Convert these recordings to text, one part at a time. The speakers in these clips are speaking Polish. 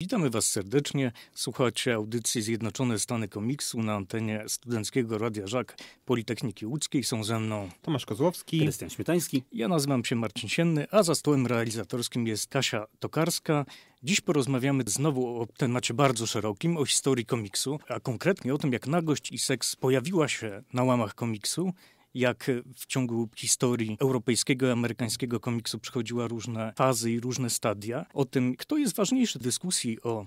Witamy Was serdecznie. Słuchacie audycji Zjednoczone Stany Komiksu na antenie Studenckiego Radia Żak Politechniki Łódzkiej. Są ze mną Tomasz Kozłowski, Krystian Śmietański. Ja nazywam się Marcin Sienny, a za stołem realizatorskim jest Kasia Tokarska. Dziś porozmawiamy znowu o temacie bardzo szerokim, o historii komiksu, a konkretnie o tym, jak nagość i seks pojawiła się na łamach komiksu – jak w ciągu historii europejskiego i amerykańskiego komiksu przychodziła różne fazy i różne stadia. O tym, kto jest ważniejszy w dyskusji o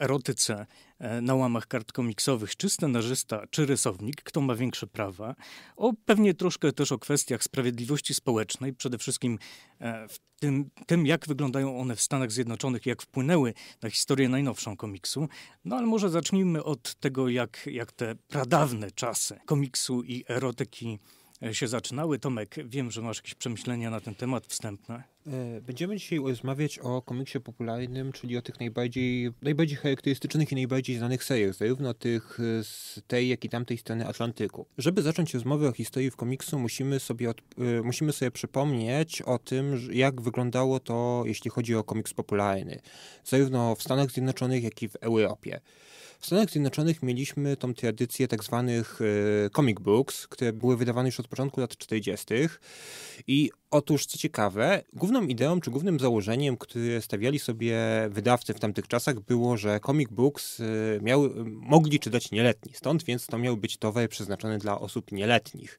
erotyce E, na łamach kart komiksowych, czy scenarzysta, czy rysownik, kto ma większe prawa. O pewnie troszkę też o kwestiach sprawiedliwości społecznej, przede wszystkim e, w tym, tym, jak wyglądają one w Stanach Zjednoczonych, jak wpłynęły na historię najnowszą komiksu. No ale może zacznijmy od tego, jak, jak te pradawne czasy komiksu i erotyki e, się zaczynały. Tomek, wiem, że masz jakieś przemyślenia na ten temat wstępne. E, będziemy dzisiaj rozmawiać o komiksie popularnym, czyli o tych najbardziej, najbardziej charakterystycznych i najbardziej znanych seriach, zarówno tych z tej, jak i tamtej strony Atlantyku. Żeby zacząć rozmowę o historii w komiksu, musimy sobie, od, e, musimy sobie przypomnieć o tym, jak wyglądało to, jeśli chodzi o komiks popularny, zarówno w Stanach Zjednoczonych, jak i w Europie. W Stanach Zjednoczonych mieliśmy tą tradycję tak zwanych e, comic books, które były wydawane już od początku lat 40. i Otóż, co ciekawe, główną ideą czy głównym założeniem, które stawiali sobie wydawcy w tamtych czasach, było, że comic books y, miały, mogli czytać nieletni. Stąd więc to miał być towary przeznaczony dla osób nieletnich.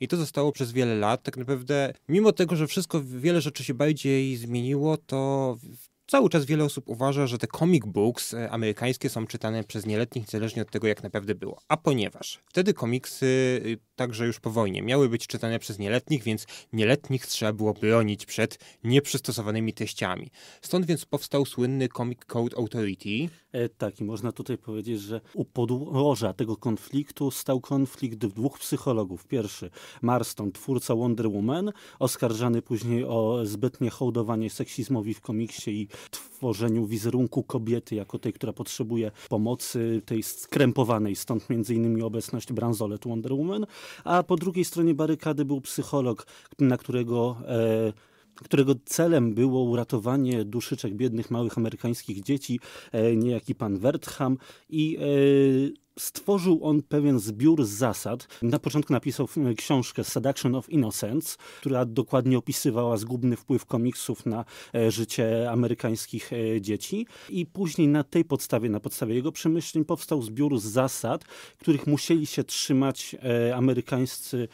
I to zostało przez wiele lat. Tak naprawdę, mimo tego, że wszystko, wiele rzeczy się bardziej zmieniło, to Cały czas wiele osób uważa, że te comic books e, amerykańskie są czytane przez nieletnich, niezależnie od tego, jak naprawdę było. A ponieważ wtedy komiksy, y, także już po wojnie, miały być czytane przez nieletnich, więc nieletnich trzeba było bronić przed nieprzystosowanymi teściami. Stąd więc powstał słynny Comic Code Authority. E, tak, i można tutaj powiedzieć, że u podłoża tego konfliktu stał konflikt dwóch psychologów. Pierwszy, Marston, twórca Wonder Woman, oskarżany później o zbytnie hołdowanie seksizmowi w komiksie i tworzeniu wizerunku kobiety jako tej, która potrzebuje pomocy, tej skrępowanej, stąd między innymi obecność bransolet Wonder Woman, a po drugiej stronie barykady był psycholog, na którego e, którego celem było uratowanie duszyczek biednych małych amerykańskich dzieci, e, niejaki pan Wertham i e, Stworzył on pewien zbiór zasad. Na początku napisał książkę Seduction of Innocence, która dokładnie opisywała zgubny wpływ komiksów na e, życie amerykańskich e, dzieci. I później na tej podstawie, na podstawie jego przemyśleń powstał zbiór zasad, których musieli się trzymać e, amerykańscy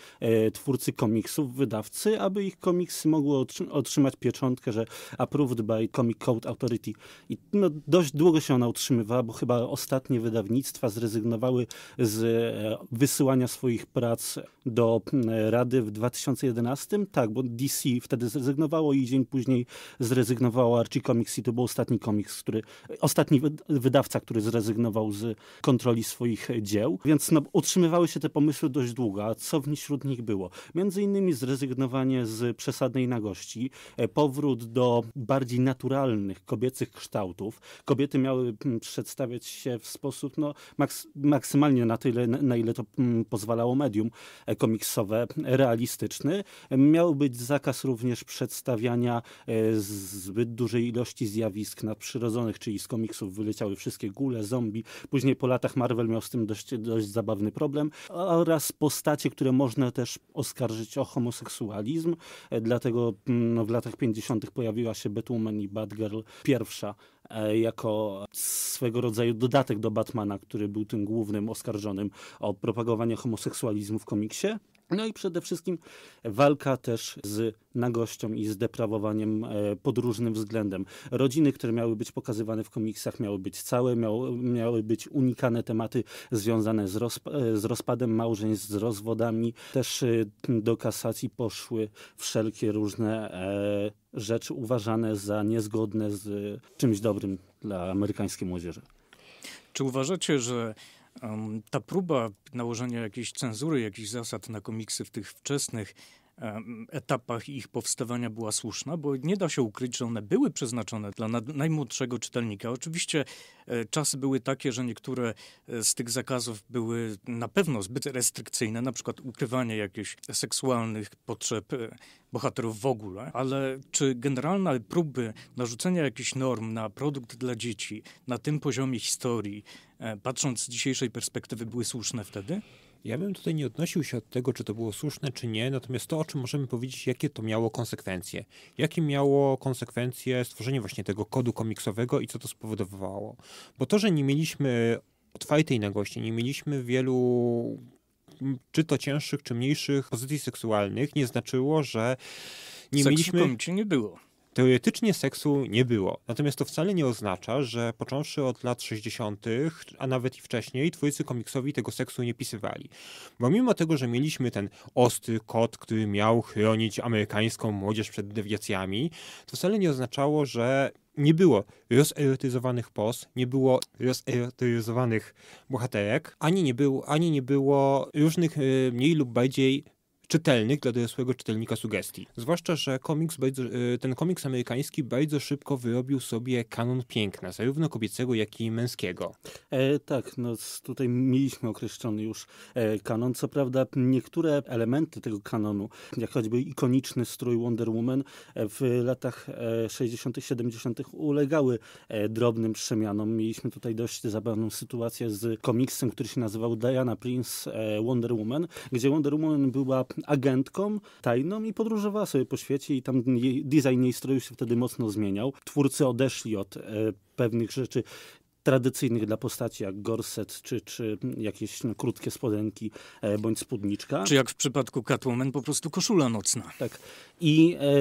twórcy komiksów, wydawcy, aby ich komiksy mogły otrzymać pieczątkę, że approved by Comic Code Authority. I no, dość długo się ona utrzymywała, bo chyba ostatnie wydawnictwa zrezygnowały zrezygnowały z e, wysyłania swoich prac do e, Rady w 2011. Tak, bo DC wtedy zrezygnowało i dzień później zrezygnowało Archie Comics i to był ostatni komiks, który, ostatni wydawca, który zrezygnował z kontroli swoich dzieł. Więc no, utrzymywały się te pomysły dość długo. A co wśród nich było? Między innymi zrezygnowanie z przesadnej nagości, e, powrót do bardziej naturalnych kobiecych kształtów. Kobiety miały przedstawiać się w sposób no, maks maksymalnie na tyle, na ile to mm, pozwalało medium komiksowe, realistyczny. Miał być zakaz również przedstawiania e, zbyt dużej ilości zjawisk nadprzyrodzonych, czyli z komiksów wyleciały wszystkie gule zombie. Później po latach Marvel miał z tym dość, dość zabawny problem. Oraz postacie, które można też oskarżyć o homoseksualizm. E, dlatego mm, no, w latach 50. pojawiła się Batwoman i Batgirl pierwsza e, jako swego rodzaju dodatek do Batmana, który był tym głównym oskarżonym o propagowanie homoseksualizmu w komiksie. No i przede wszystkim walka też z nagością i z deprawowaniem e, pod różnym względem. Rodziny, które miały być pokazywane w komiksach, miały być całe, miały, miały być unikane tematy związane z, rozp e, z rozpadem małżeństw, z rozwodami. Też e, do kasacji poszły wszelkie różne e, rzeczy uważane za niezgodne z czymś dobrym dla amerykańskiej młodzieży. Czy uważacie, że ta próba nałożenia jakiejś cenzury, jakichś zasad na komiksy w tych wczesnych etapach ich powstawania była słuszna, bo nie da się ukryć, że one były przeznaczone dla najmłodszego czytelnika. Oczywiście e, czasy były takie, że niektóre e, z tych zakazów były na pewno zbyt restrykcyjne, na przykład ukrywanie jakichś seksualnych potrzeb e, bohaterów w ogóle, ale czy generalne próby narzucenia jakichś norm na produkt dla dzieci na tym poziomie historii, patrząc z dzisiejszej perspektywy, były słuszne wtedy? Ja bym tutaj nie odnosił się od tego, czy to było słuszne, czy nie, natomiast to, o czym możemy powiedzieć, jakie to miało konsekwencje. Jakie miało konsekwencje stworzenie właśnie tego kodu komiksowego i co to spowodowało. Bo to, że nie mieliśmy otwartej nagości, nie mieliśmy wielu czy to cięższych, czy mniejszych pozycji seksualnych, nie znaczyło, że nie Seksu mieliśmy... nie było. Teoretycznie seksu nie było. Natomiast to wcale nie oznacza, że począwszy od lat 60., a nawet i wcześniej, twórcy komiksowi tego seksu nie pisywali. Bo mimo tego, że mieliśmy ten ostry kot, który miał chronić amerykańską młodzież przed dewiacjami, to wcale nie oznaczało, że nie było rozerotyzowanych pos, nie było rozerotyzowanych bohaterek, ani nie, był, ani nie było różnych y, mniej lub bardziej czytelnych dla dorosłego czytelnika sugestii. Zwłaszcza, że komiks, e, ten komiks amerykański bardzo szybko wyrobił sobie kanon piękna, zarówno kobiecego, jak i męskiego. E, tak, no tutaj mieliśmy określony już e, kanon. Co prawda niektóre elementy tego kanonu, jak choćby ikoniczny strój Wonder Woman e, w latach 60 70 ulegały drobnym przemianom. Mieliśmy tutaj dość zabawną sytuację z komiksem, który się nazywał Diana Prince Wonder Woman, gdzie Wonder Woman była agentką tajną i podróżowała sobie po świecie i tam jej, design jej stroju się wtedy mocno zmieniał. Twórcy odeszli od e, pewnych rzeczy tradycyjnych dla postaci, jak gorset, czy, czy jakieś no, krótkie spodenki, e, bądź spódniczka. Czy jak w przypadku Catwoman, po prostu koszula nocna. Tak. I e,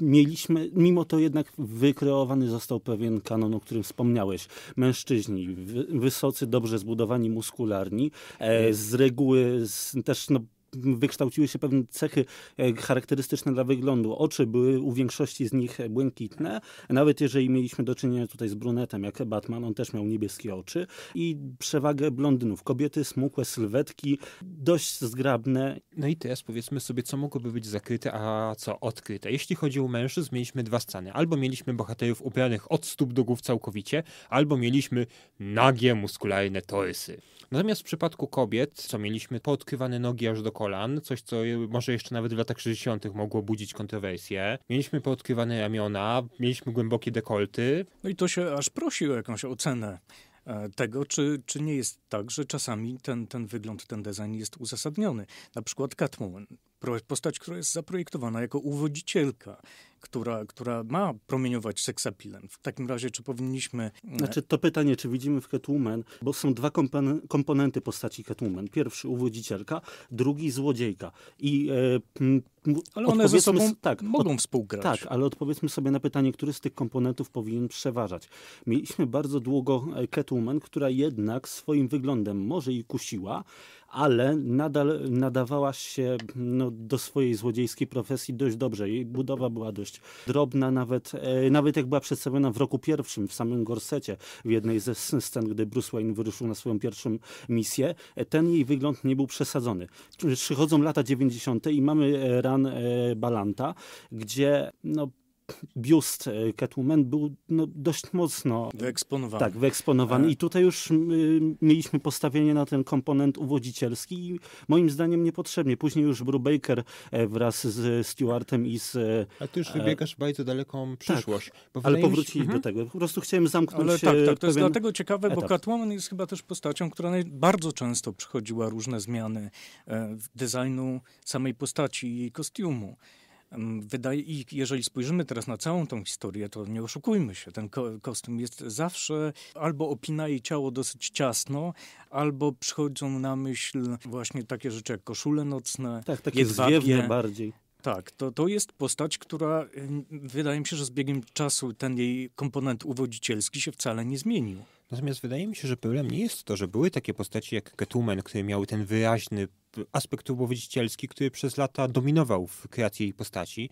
mieliśmy, mimo to jednak wykreowany został pewien kanon, o którym wspomniałeś. Mężczyźni, wysocy, dobrze zbudowani, muskularni, e, z reguły z, też no, wykształciły się pewne cechy e, charakterystyczne dla wyglądu. Oczy były u większości z nich błękitne, nawet jeżeli mieliśmy do czynienia tutaj z brunetem, jak Batman, on też miał niebieskie oczy i przewagę blondynów. Kobiety smukłe sylwetki, dość zgrabne. No i teraz powiedzmy sobie, co mogłoby być zakryte, a co odkryte. Jeśli chodzi o mężczyzn, mieliśmy dwa sceny. Albo mieliśmy bohaterów ubranych od stóp do głów całkowicie, albo mieliśmy nagie, muskularne torysy. Natomiast w przypadku kobiet, co mieliśmy, poodkrywane nogi aż do kolan, kolan, coś co może jeszcze nawet w latach 60. mogło budzić kontrowersje. Mieliśmy poodkrywane ramiona, mieliśmy głębokie dekolty. No i to się aż prosi o jakąś ocenę e, tego, czy, czy nie jest tak, że czasami ten, ten wygląd, ten design jest uzasadniony. Na przykład Catwoman Postać, która jest zaprojektowana jako uwodzicielka, która, która ma promieniować seksapilem. W takim razie, czy powinniśmy... E, znaczy to pytanie, czy widzimy w Catwoman, bo są dwa komponenty postaci Catwoman. Pierwszy uwodzicielka, drugi złodziejka. I e, ale one ze sobą tak, mogą od, współgrać. Tak, ale odpowiedzmy sobie na pytanie, który z tych komponentów powinien przeważać. Mieliśmy bardzo długo e, Catwoman, która jednak swoim wyglądem może i kusiła, ale nadal nadawała się no, do swojej złodziejskiej profesji dość dobrze. Jej budowa była dość drobna, nawet, e, nawet jak była przedstawiona w roku pierwszym, w samym gorsecie, w jednej ze scen, gdy Bruce Wayne wyruszył na swoją pierwszą misję, e, ten jej wygląd nie był przesadzony. Przychodzą lata 90. i mamy e, Jan e, Balanta, gdzie no, biust e, Catwoman był no, dość mocno wyeksponowany. Tak, wyeksponowany. I tak. tutaj już y, mieliśmy postawienie na ten komponent uwodzicielski i moim zdaniem niepotrzebnie. Później już Brubaker e, wraz z Stewartem i z... E, A ty już wybiegasz bardzo daleką tak, przyszłość. Tak, ale powrócili się... do mhm. tego. Po prostu chciałem zamknąć ale tak, tak, to jest dlatego ciekawe, etap. bo tak. Catwoman jest chyba też postacią, która bardzo często przychodziła różne zmiany w designu samej postaci i kostiumu. Wydaje, I jeżeli spojrzymy teraz na całą tą historię, to nie oszukujmy się, ten ko kostium jest zawsze albo opina jej ciało dosyć ciasno, albo przychodzą na myśl właśnie takie rzeczy jak koszule nocne, Tak, takie zwiewne bardziej. Tak, to, to jest postać, która wydaje mi się, że z biegiem czasu ten jej komponent uwodzicielski się wcale nie zmienił. Natomiast wydaje mi się, że problem nie jest to, że były takie postaci jak Catwoman, które miały ten wyraźny aspekt obowiedzicielski, który przez lata dominował w kreacji jej postaci.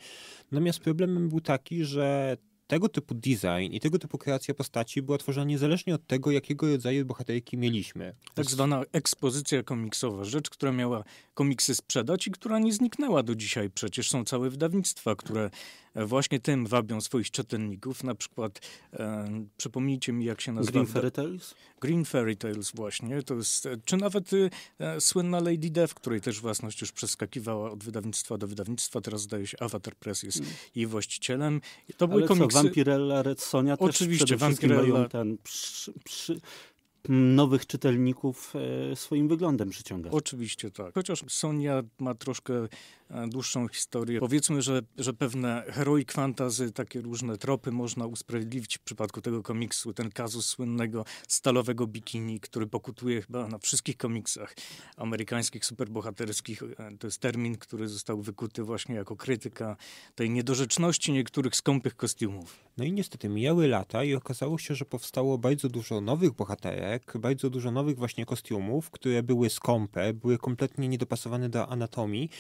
Natomiast problemem był taki, że tego typu design i tego typu kreacja postaci była tworzona niezależnie od tego, jakiego rodzaju bohaterki mieliśmy. Tak zwana ekspozycja komiksowa, rzecz, która miała komiksy sprzedać i która nie zniknęła do dzisiaj. Przecież są całe wydawnictwa, które e, właśnie tym wabią swoich czytelników. Na przykład, e, przypomnijcie mi, jak się nazywa. Green Fairy Tales? Green Fairy Tales właśnie. To jest, e, czy nawet e, słynna Lady Dev, której też własność już przeskakiwała od wydawnictwa do wydawnictwa. Teraz zdaje się Avatar Press jest mm. jej właścicielem. To były komiksy Vampirella, Red Sonia też Oczywiście, przede wszystkim Vampirella. mają ten przy, przy, nowych czytelników e, swoim wyglądem przyciąga. Oczywiście tak. Chociaż Sonia ma troszkę E, dłuższą historię. Powiedzmy, że, że pewne heroik fantazy, takie różne tropy można usprawiedliwić w przypadku tego komiksu. Ten kazus słynnego stalowego bikini, który pokutuje chyba na wszystkich komiksach amerykańskich, superbohaterskich. E, to jest termin, który został wykuty właśnie jako krytyka tej niedorzeczności niektórych skąpych kostiumów. No i niestety mijały lata i okazało się, że powstało bardzo dużo nowych bohaterek, bardzo dużo nowych właśnie kostiumów, które były skąpe, były kompletnie niedopasowane do anatomii.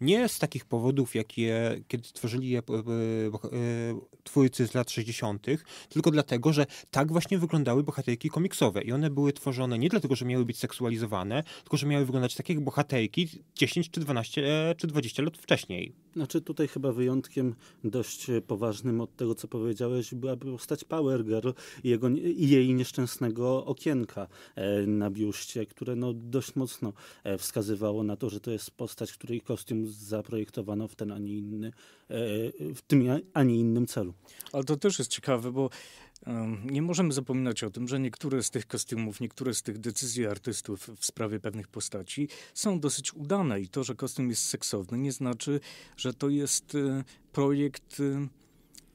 Nie nie z takich powodów, jakie kiedy tworzyli je e, e, e, twórcy z lat 60., tylko dlatego, że tak właśnie wyglądały bohaterki komiksowe. I one były tworzone nie dlatego, że miały być seksualizowane, tylko że miały wyglądać tak jak bohaterki 10 czy 12 czy 20 lat wcześniej. Znaczy tutaj chyba wyjątkiem dość poważnym od tego, co powiedziałeś, byłaby postać Power Girl i, jego, i jej nieszczęsnego okienka na biuście, które no dość mocno wskazywało na to, że to jest postać, której kostium z zaprojektowano w ten, a nie inny, e, e, w tym, ani innym celu. Ale to też jest ciekawe, bo nie możemy zapominać o tym, że niektóre z tych kostiumów, niektóre z tych decyzji artystów w sprawie pewnych postaci są dosyć udane i to, że kostium jest seksowny, nie znaczy, że to jest e, projekt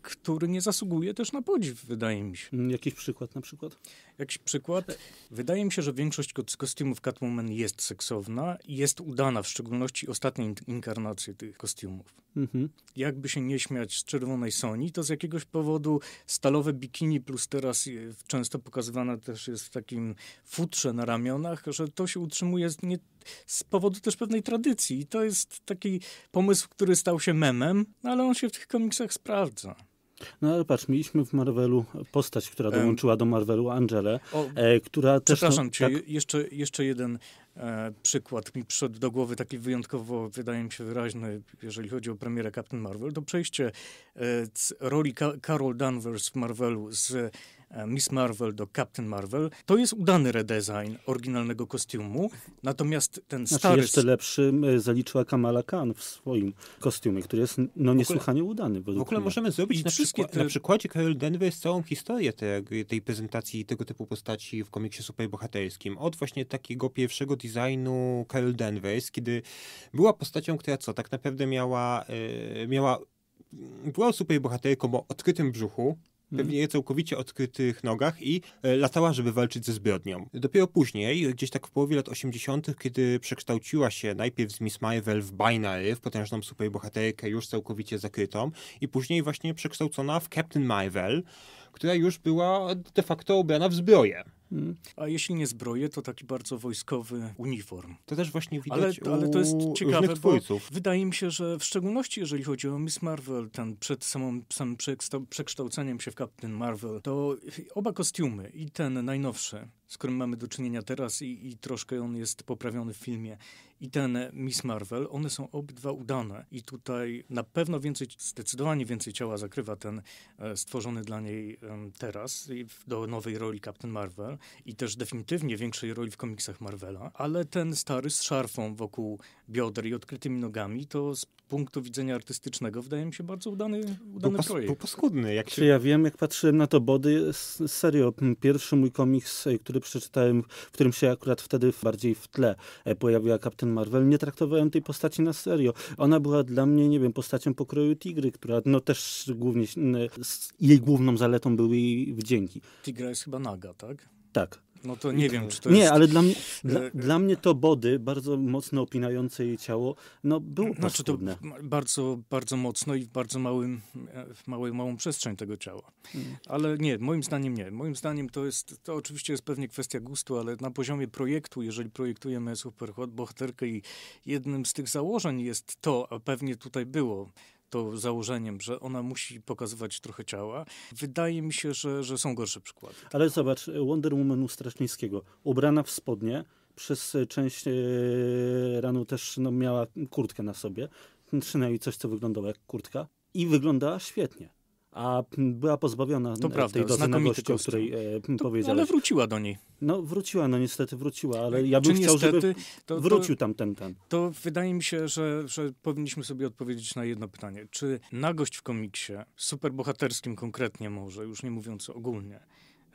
który nie zasługuje też na podziw, wydaje mi się. Mm, jakiś przykład na przykład? Jakiś przykład? Wydaje mi się, że większość kostiumów Catwoman jest seksowna i jest udana, w szczególności ostatnie inkarnacje tych kostiumów. Mhm. Jakby się nie śmiać z czerwonej Sony, to z jakiegoś powodu stalowe bikini plus teraz często pokazywane też jest w takim futrze na ramionach, że to się utrzymuje nie z powodu też pewnej tradycji. I to jest taki pomysł, który stał się memem, ale on się w tych komiksach sprawdza. No ale patrz, mieliśmy w Marvelu postać, która dołączyła do Marvelu, Angelę, o, e, która też... No, przepraszam no, cię, tak... jeszcze, jeszcze jeden e, przykład mi przyszedł do głowy, taki wyjątkowo, wydaje mi się, wyraźny, jeżeli chodzi o premierę Captain Marvel, to przejście e, roli Ka Carol Danvers w Marvelu z E, Miss Marvel do Captain Marvel. To jest udany redesign oryginalnego kostiumu, natomiast ten znaczy, stary... jeszcze lepszy zaliczyła Kamala Khan w swoim kostiumie, który jest no niesłychanie ogóle, udany. W ogóle mnie. możemy zrobić na, te... na przykładzie Carol Danvers całą historię tej, tej prezentacji tego typu postaci w komiksie superbohaterskim. Od właśnie takiego pierwszego designu Carol Danvers, kiedy była postacią, która co, tak naprawdę miała, yy, miała była superbohaterką o odkrytym brzuchu, Mm. pewnie całkowicie odkrytych nogach i e, latała, żeby walczyć ze zbrodnią. Dopiero później, gdzieś tak w połowie lat 80., kiedy przekształciła się najpierw z Miss Marvel w Binary, w potężną superbohaterkę już całkowicie zakrytą i później właśnie przekształcona w Captain Marvel, która już była de facto ubrana w zbroję. Hmm. A jeśli nie zbroję, to taki bardzo wojskowy uniform. To też właśnie widać ale, ale to jest ciekawe, twórców. wydaje mi się, że w szczególności jeżeli chodzi o Miss Marvel, ten przed samą, samym przekształceniem się w Captain Marvel, to oba kostiumy i ten najnowszy z którym mamy do czynienia teraz i, i, troszkę on jest poprawiony w filmie, i ten Miss Marvel, one są obydwa udane. I tutaj na pewno więcej, zdecydowanie więcej ciała zakrywa ten e, stworzony dla niej teraz do nowej roli Captain Marvel i też definitywnie większej roli w komiksach Marvela, ale ten stary z szarfą wokół bioder i odkrytymi nogami to z punktu widzenia artystycznego wydaje mi się bardzo udany, udany był pas, projekt. Był paskudny. Jak się... Ja wiem, jak patrzyłem na to body, serio, pierwszy mój komiks, e, który który przeczytałem, w którym się akurat wtedy bardziej w tle e, pojawiła Captain Marvel, nie traktowałem tej postaci na serio. Ona była dla mnie, nie wiem, postacią pokroju Tigry, która no też głównie, jej główną zaletą były jej wdzięki. Tigra jest chyba naga, tak? Tak. No to nie wiem, czy to nie, jest... Nie, ale dla, mnie, dla, dla, mnie to body, bardzo mocno opinające jej ciało, no było znaczy to bardzo, bardzo mocno i w bardzo małym, w e, małej, małą przestrzeń tego ciała. Mm. Ale nie, moim zdaniem nie. Moim zdaniem to jest, to oczywiście jest pewnie kwestia gustu, ale na poziomie projektu, jeżeli projektujemy superbohaterkę i jednym z tych założeń jest to, a pewnie tutaj było, to założeniem, że ona musi pokazywać trochę ciała. Wydaje mi się, że, że są gorsze przykłady. Ale zobacz, Wonder Woman Straczyńskiego, ubrana w spodnie, przez e, część e, ranu też no, miała kurtkę na sobie, przynajmniej coś, co wyglądało jak kurtka i wyglądała świetnie a mm, była pozbawiona to e, prawda, tej doznaności, o której e, powiedziałeś. Ale wróciła do niej. No wróciła, no niestety wróciła, ale ja znaczy, bym Czy chciał, niestety, żeby to, wrócił to, tam ten ten. To wydaje mi się, że, że powinniśmy sobie odpowiedzieć na jedno pytanie. Czy nagość w komiksie, superbohaterskim konkretnie może, już nie mówiąc ogólnie,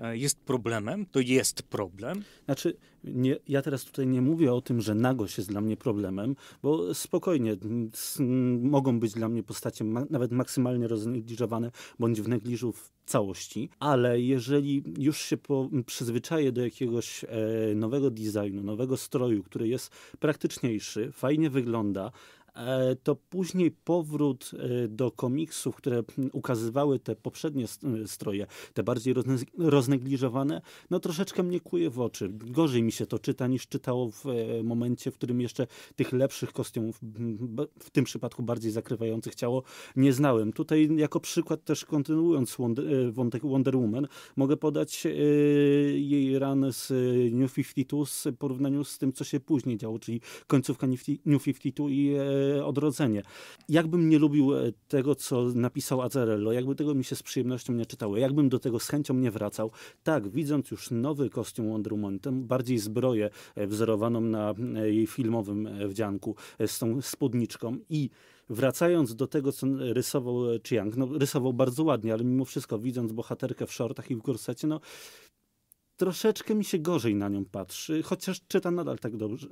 E, jest problemem, to jest problem. Znaczy, nie, ja teraz tutaj nie mówię o tym, że nagość jest dla mnie problemem, bo spokojnie mm, mm, mogą być dla mnie postacie ma nawet maksymalnie roznegliżowane bądź w negliżu w całości, ale jeżeli już się po, przyzwyczaję do jakiegoś e, nowego designu, nowego stroju, który jest praktyczniejszy, fajnie wygląda, E, to później powrót e, do komiksów, które mm, ukazywały te poprzednie e, stroje, te bardziej roznegliżowane, no troszeczkę mnie kuje w oczy. Gorzej mi się to czyta niż czytało w momencie, w którym jeszcze tych lepszych kostiumów, w tym przypadku bardziej zakrywających ciało, nie znałem. Tutaj jako przykład też kontynuując wątek Wonder Woman, mogę podać jej ran z New 52 w porównaniu z tym, co się później działo, czyli końcówka New 52 i E, odrodzenie. Jakbym nie lubił e, tego, co napisał Azzarello, jakby tego mi się z przyjemnością nie czytało, jakbym do tego z chęcią nie wracał, tak, widząc już nowy kostium Wonder Woman, tę bardziej zbroję e, wzorowaną na jej filmowym wdzianku z tą spódniczką i wracając do tego, co rysował Chiang, no rysował bardzo ładnie, ale mimo wszystko widząc bohaterkę w shortach i w korsecie, no Troszeczkę mi się gorzej na nią patrzy, chociaż czyta nadal tak dobrze,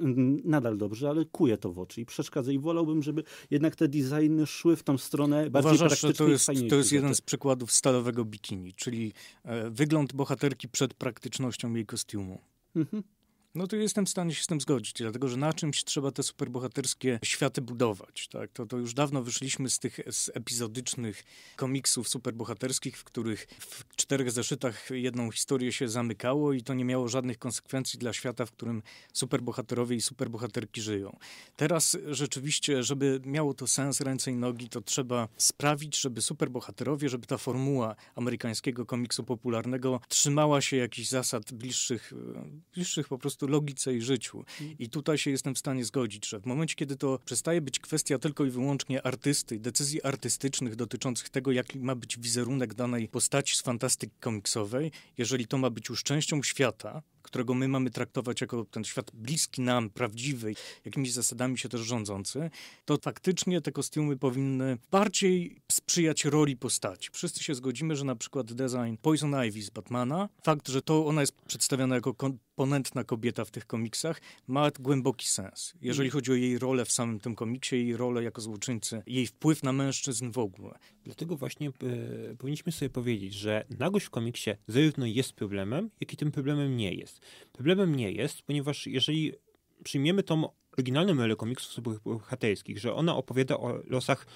nadal dobrze, ale kuje to w oczy i przeszkadza i wolałbym, żeby jednak te designy szły w tą stronę bardziej Uważasz, że to jest, to jest jeden z przykładów stalowego bikini, czyli e, wygląd bohaterki przed praktycznością jej kostiumu. Mhm. No to jestem w stanie się z tym zgodzić, dlatego że na czymś trzeba te superbohaterskie światy budować. Tak? To, to już dawno wyszliśmy z tych z epizodycznych komiksów superbohaterskich, w których w czterech zeszytach jedną historię się zamykało i to nie miało żadnych konsekwencji dla świata, w którym superbohaterowie i superbohaterki żyją. Teraz rzeczywiście, żeby miało to sens ręce i nogi, to trzeba sprawić, żeby superbohaterowie, żeby ta formuła amerykańskiego komiksu popularnego trzymała się jakichś zasad bliższych, e, bliższych po prostu prostu logice i życiu. Mhm. I tutaj się jestem w stanie zgodzić, że w momencie, kiedy to przestaje być kwestia tylko i wyłącznie artysty, decyzji artystycznych dotyczących tego, jaki ma być wizerunek danej postaci z fantastyki komiksowej, jeżeli to ma być już częścią świata, którego my mamy traktować jako ten świat bliski nam, prawdziwy, jakimiś zasadami się też rządzący, to faktycznie te kostiumy powinny bardziej sprzyjać roli postaci. Wszyscy się zgodzimy, że na przykład design Poison Ivy z Batmana, fakt, że to ona jest przedstawiana jako ponętna kobieta w tych komiksach ma głęboki sens. Jeżeli mm. chodzi o jej rolę w samym tym komiksie, jej rolę jako złoczyńcy, jej wpływ na mężczyzn w ogóle. Dlatego właśnie e, powinniśmy sobie powiedzieć, że nagość w komiksie zarówno jest problemem, jak i tym problemem nie jest. Problemem nie jest, ponieważ jeżeli przyjmiemy tą oryginalną rolę komiksów bohaterskich, że ona opowiada o losach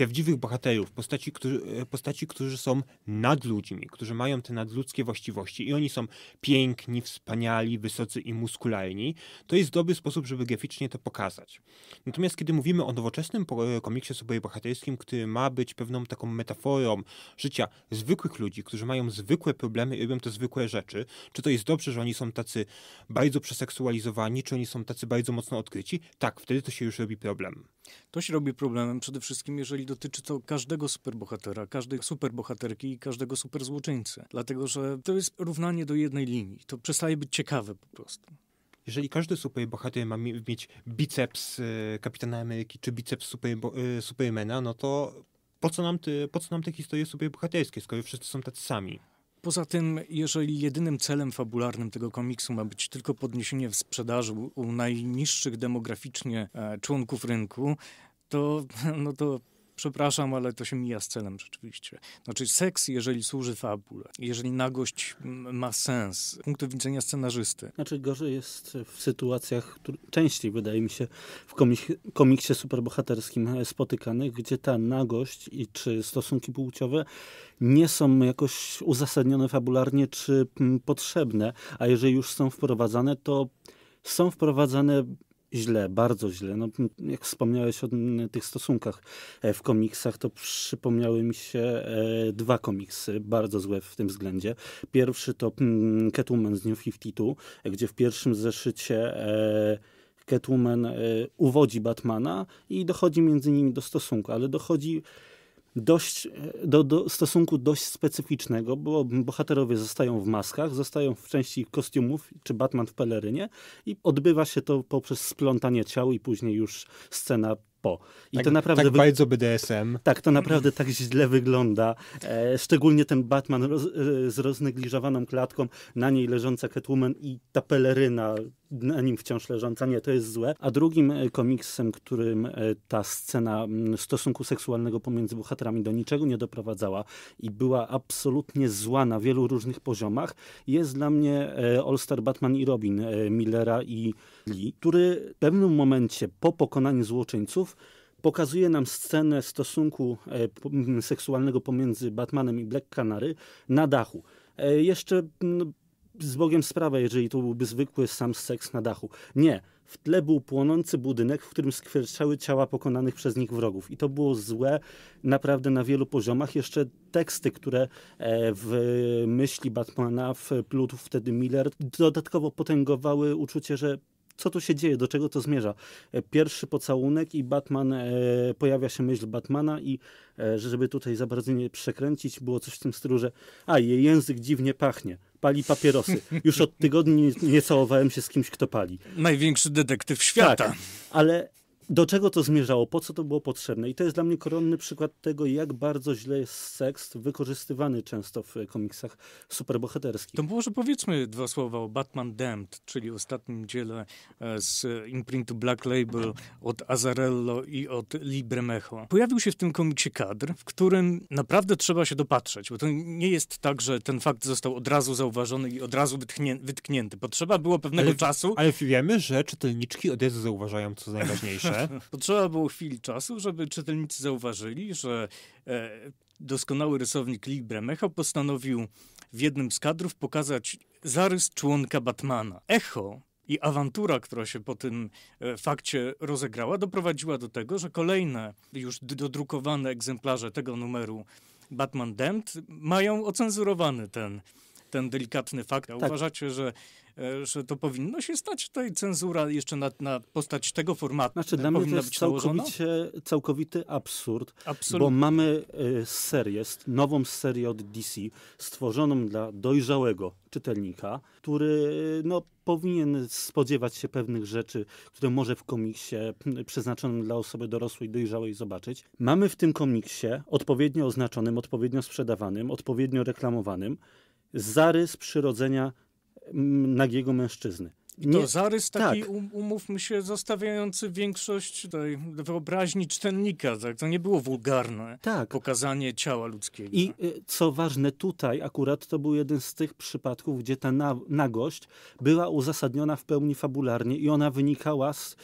prawdziwych bohaterów, postaci, którzy, e, postaci, którzy są nad ludźmi, którzy mają te nadludzkie właściwości i oni są piękni, wspaniali, wysocy i muskularni, to jest dobry sposób, żeby graficznie to pokazać. Natomiast kiedy mówimy o nowoczesnym e, komiksie bohaterskim, który ma być pewną taką metaforą życia zwykłych ludzi, którzy mają zwykłe problemy i robią te zwykłe rzeczy, czy to jest dobrze, że oni są tacy bardzo przeseksualizowani, czy oni są tacy bardzo mocno odkryci, tak, wtedy to się już robi problem. To się robi problemem przede wszystkim, jeżeli dotyczy to każdego superbohatera, każdej superbohaterki i każdego superzłoczyńcy. Dlatego, że to jest równanie do jednej linii. To przestaje być ciekawe po prostu. Jeżeli każdy superbohater ma mieć biceps y, Kapitana Ameryki czy biceps super, y, Supermana, no to po co nam, te, po co nam te historie superbohaterskie, skoro wszyscy są tacy sami? Poza tym, jeżeli jedynym celem fabularnym tego komiksu ma być tylko podniesienie w sprzedaży u najniższych demograficznie e, członków rynku, to, no to Przepraszam, ale to się mija z celem rzeczywiście. Znaczy seks, jeżeli służy fabule, jeżeli nagość ma sens z punktu widzenia scenarzysty. Znaczy gorzej jest w sytuacjach częściej, wydaje mi się, w komik komiksie superbohaterskim spotykanych, gdzie ta nagość i czy stosunki płciowe nie są jakoś uzasadnione fabularnie czy potrzebne, a jeżeli już są wprowadzane, to są wprowadzane źle, bardzo źle. No, jak wspomniałeś o tych stosunkach e, w komiksach, to przypomniały mi się e, dwa komiksy bardzo złe w tym względzie. Pierwszy to mm, Catwoman z New 52, gdzie w pierwszym zeszycie e, Catwoman uwodzi Batmana i dochodzi między nimi do stosunku, ale dochodzi dość, e, do, do stosunku dość specyficznego, bo bohaterowie zostają w maskach, zostają w części kostiumów, czy Batman w pelerynie i odbywa się to poprzez splątanie ciał i później już scena po. I tak, to naprawdę. Tak wy... bardzo BDSM. Tak, to naprawdę tak źle wygląda. E, szczególnie ten Batman roz, e, z roznegliżowaną klatką, na niej leżąca Catwoman i ta peleryna na nim wciąż leżąca. Nie, to jest złe. A drugim e, komiksem, którym e, ta scena mm, stosunku seksualnego pomiędzy bohaterami do niczego nie doprowadzała i była absolutnie zła na wielu różnych poziomach, jest dla mnie e, All Star Batman i Robin Millera i Lee, który w pewnym momencie po pokonaniu złoczyńców pokazuje nam scenę stosunku e, seksualnego pomiędzy Batmanem i Black Canary na dachu. E, jeszcze z Bogiem sprawa, jeżeli to byłby zwykły sam seks na dachu. Nie. W tle był płonący budynek, w którym skwierczały ciała pokonanych przez nich wrogów. I to było złe naprawdę na wielu poziomach. Jeszcze teksty, które e, w myśli Batmana w wplótł wtedy Miller, dodatkowo potęgowały uczucie, że co tu się dzieje, do czego to zmierza. E, pierwszy pocałunek i Batman, e, pojawia się myśl Batmana i e, żeby tutaj za bardzo nie przekręcić, było coś w tym stylu, że a, jej język dziwnie pachnie pali papierosy. Już od tygodni nie całowałem się z kimś, kto pali. Największy detektyw świata. Tak, ale do czego to zmierzało, po co to było potrzebne. I to jest dla mnie koronny przykład tego, jak bardzo źle jest seks wykorzystywany często w komiksach superbohaterskich. To może powiedzmy dwa słowa o Batman Damned, czyli ostatnim dziele e, z imprintu Black Label od Azarello i od Libremecho. Pojawił się w tym komiksie kadr, w którym naprawdę trzeba się dopatrzeć, bo to nie jest tak, że ten fakt został od razu zauważony i od razu wytknięty. Potrzeba było pewnego ale, czasu. Ale wiemy, że czytelniczki od razu zauważają, co najważniejsze potrzeba było chwili czasu, żeby czytelnicy zauważyli, że e, doskonały rysownik Lee Bremecha postanowił w jednym z kadrów pokazać zarys członka Batmana. Echo i awantura, która się po tym e, fakcie rozegrała, doprowadziła do tego, że kolejne już dodrukowane egzemplarze tego numeru Batman Dent mają ocenzurowany ten, ten delikatny fakt. A tak. uważacie, że E, że to powinno się stać tutaj cenzura jeszcze na, na postać tego formatu. Znaczy dla mnie to jest całkowicie, całkowity absurd, Absolutnie. bo mamy e, serię, nową serię od DC, stworzoną dla dojrzałego czytelnika, który e, no, powinien spodziewać się pewnych rzeczy, które może w komiksie przeznaczonym dla osoby dorosłej, dojrzałej zobaczyć. Mamy w tym komiksie odpowiednio oznaczonym, odpowiednio sprzedawanym, odpowiednio reklamowanym zarys przyrodzenia nagiego mężczyzny to zarys taki, tak. Um, umówmy się, zostawiający większość tej wyobraźni czytelnika. Tak? To nie było wulgarne tak. pokazanie ciała ludzkiego. I y, co ważne tutaj, akurat to był jeden z tych przypadków, gdzie ta na, nagość była uzasadniona w pełni fabularnie i ona wynikała z, e,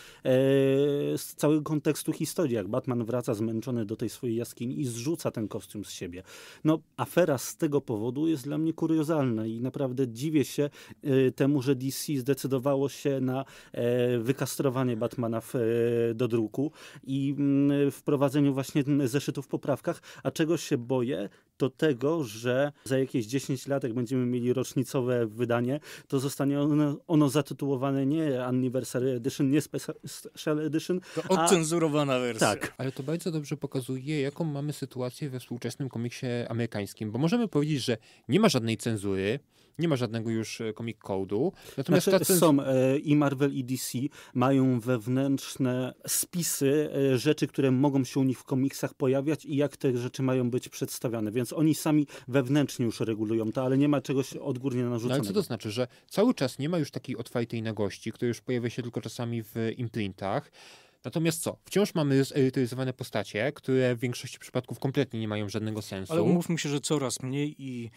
z całego kontekstu historii. Jak Batman wraca zmęczony do tej swojej jaskini i zrzuca ten kostium z siebie. No, afera z tego powodu jest dla mnie kuriozalna i naprawdę dziwię się e, temu, że DC zdecydowało zdecydowało się na e, wykastrowanie Batmana w, e, do druku i mm, wprowadzeniu właśnie zeszytów w poprawkach. A czego się boję, to tego, że za jakieś 10 lat, jak będziemy mieli rocznicowe wydanie, to zostanie ono, ono zatytułowane nie Anniversary Edition, nie Special Edition. To odcenzurowana a... wersja. Tak. Ale to bardzo dobrze pokazuje, jaką mamy sytuację we współczesnym komiksie amerykańskim, bo możemy powiedzieć, że nie ma żadnej cenzury, nie ma żadnego już e, comic code'u. Natomiast znaczy, tacy... są e, i Marvel i DC mają wewnętrzne spisy e, rzeczy, które mogą się u nich w komiksach pojawiać i jak te rzeczy mają być przedstawiane, więc oni sami wewnętrznie już regulują to, ale nie ma czegoś odgórnie narzuconego. No, ale co to znaczy, że cały czas nie ma już takiej otwartej nagości, która już pojawia się tylko czasami w imprintach, Natomiast co? Wciąż mamy zedytowane postacie, które w większości przypadków kompletnie nie mają żadnego sensu. Ale umówmy się, że coraz mniej i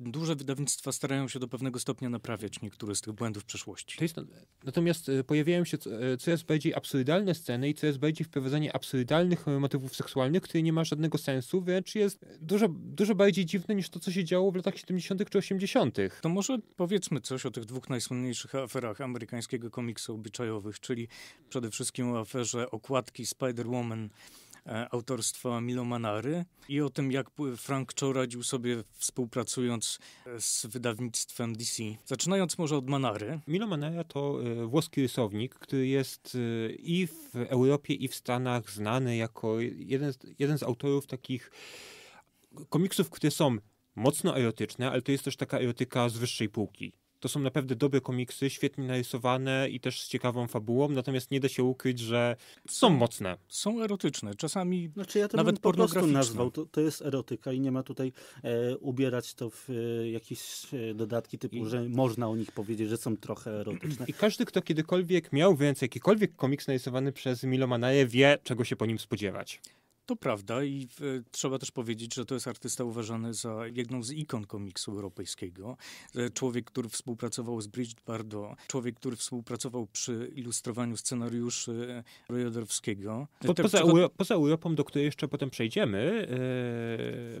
duże wydawnictwa starają się do pewnego stopnia naprawiać niektóre z tych błędów przeszłości. Jest, natomiast e, pojawiają się e, coraz bardziej absurdalne sceny i coraz bardziej wprowadzanie absurdalnych e, motywów seksualnych, które nie ma żadnego sensu, wręcz jest dużo, dużo bardziej dziwne niż to, co się działo w latach 70. czy 80. To może powiedzmy coś o tych dwóch najsłynniejszych aferach amerykańskiego komiksu obyczajowych, czyli przede wszystkim o aferze okładki Spider-Woman E, autorstwa Milo Manary i o tym, jak Frank Cho radził sobie współpracując e, z wydawnictwem DC. Zaczynając może od Manary. Milo Manara to e, włoski rysownik, który jest i w Europie, i w Stanach znany jako jeden, jeden z autorów takich komiksów, które są mocno erotyczne, ale to jest też taka erotyka z wyższej półki to są naprawdę dobre komiksy, świetnie narysowane i też z ciekawą fabułą, natomiast nie da się ukryć, że są no, mocne. Są erotyczne, czasami znaczy ja to nawet bym po prostu nazwał, to, to jest erotyka i nie ma tutaj e, ubierać to w e, jakieś e, dodatki typu, I... że można o nich powiedzieć, że są trochę erotyczne. I każdy, kto kiedykolwiek miał więcej jakikolwiek komiks narysowany przez Milomanaje, wie, czego się po nim spodziewać. To prawda i e, trzeba też powiedzieć, że to jest artysta uważany za jedną z ikon komiksu europejskiego. E, człowiek, który współpracował z Bridget Bardot, człowiek, który współpracował przy ilustrowaniu scenariuszy Rojoderowskiego. E, e, po, Te, poza, Euro, poza Europą, do której jeszcze potem przejdziemy,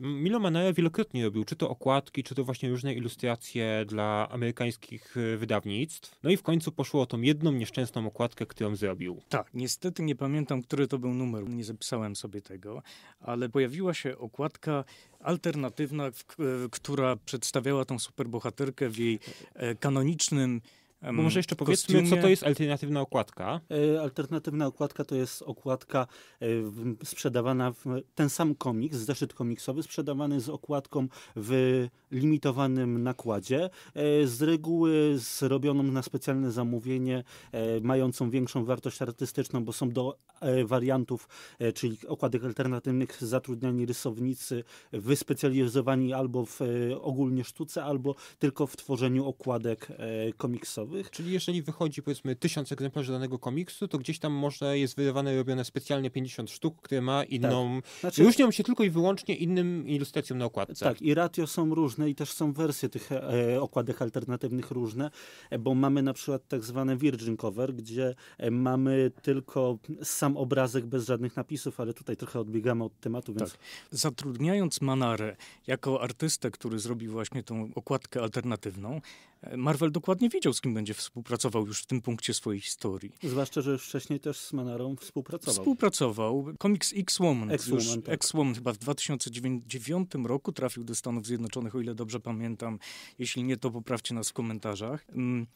e, Milo Manara wielokrotnie robił czy to okładki, czy to właśnie różne ilustracje dla amerykańskich e, wydawnictw. No i w końcu poszło o tą jedną nieszczęsną okładkę, którą zrobił. Tak, niestety nie pamiętam, który to był numer. Nie zapisałem sobie tego tego, ale pojawiła się okładka alternatywna, e, która przedstawiała tą superbohaterkę w jej e, kanonicznym bo może jeszcze powiedzmy, kostiumie. co to jest alternatywna okładka? E, alternatywna okładka to jest okładka e, sprzedawana, w ten sam komiks, zeszyt komiksowy sprzedawany z okładką w limitowanym nakładzie, e, z reguły zrobioną na specjalne zamówienie, mającą większą wartość artystyczną, bo są do wariantów, czyli okładek alternatywnych zatrudniani rysownicy wyspecjalizowani albo w ogólnie sztuce, albo tylko w tworzeniu okładek komiksowych Czyli jeżeli wychodzi powiedzmy tysiąc egzemplarzy danego komiksu, to gdzieś tam może jest wydawane, robione specjalnie 50 sztuk, które ma tak. inną... Tak. Znaczy... Różnią się tylko i wyłącznie innym ilustracją na okładce. Tak, i ratio są różne i też są wersje tych e, okładek alternatywnych różne, bo mamy na przykład tak zwane virgin cover, gdzie e, mamy tylko sam obrazek bez żadnych napisów, ale tutaj trochę odbiegamy od tematu, więc... Tak. Zatrudniając Manarę jako artystę, który zrobił właśnie tą okładkę alternatywną, e, Marvel dokładnie wiedział, z kim będzie współpracował już w tym punkcie swojej historii. Zwłaszcza, że już wcześniej też z Manarą współpracował. Współpracował. Komiks X-Woman. X-Woman, tak. woman chyba w 2009 roku trafił do Stanów Zjednoczonych, o ile dobrze pamiętam. Jeśli nie, to poprawcie nas w komentarzach. Mm,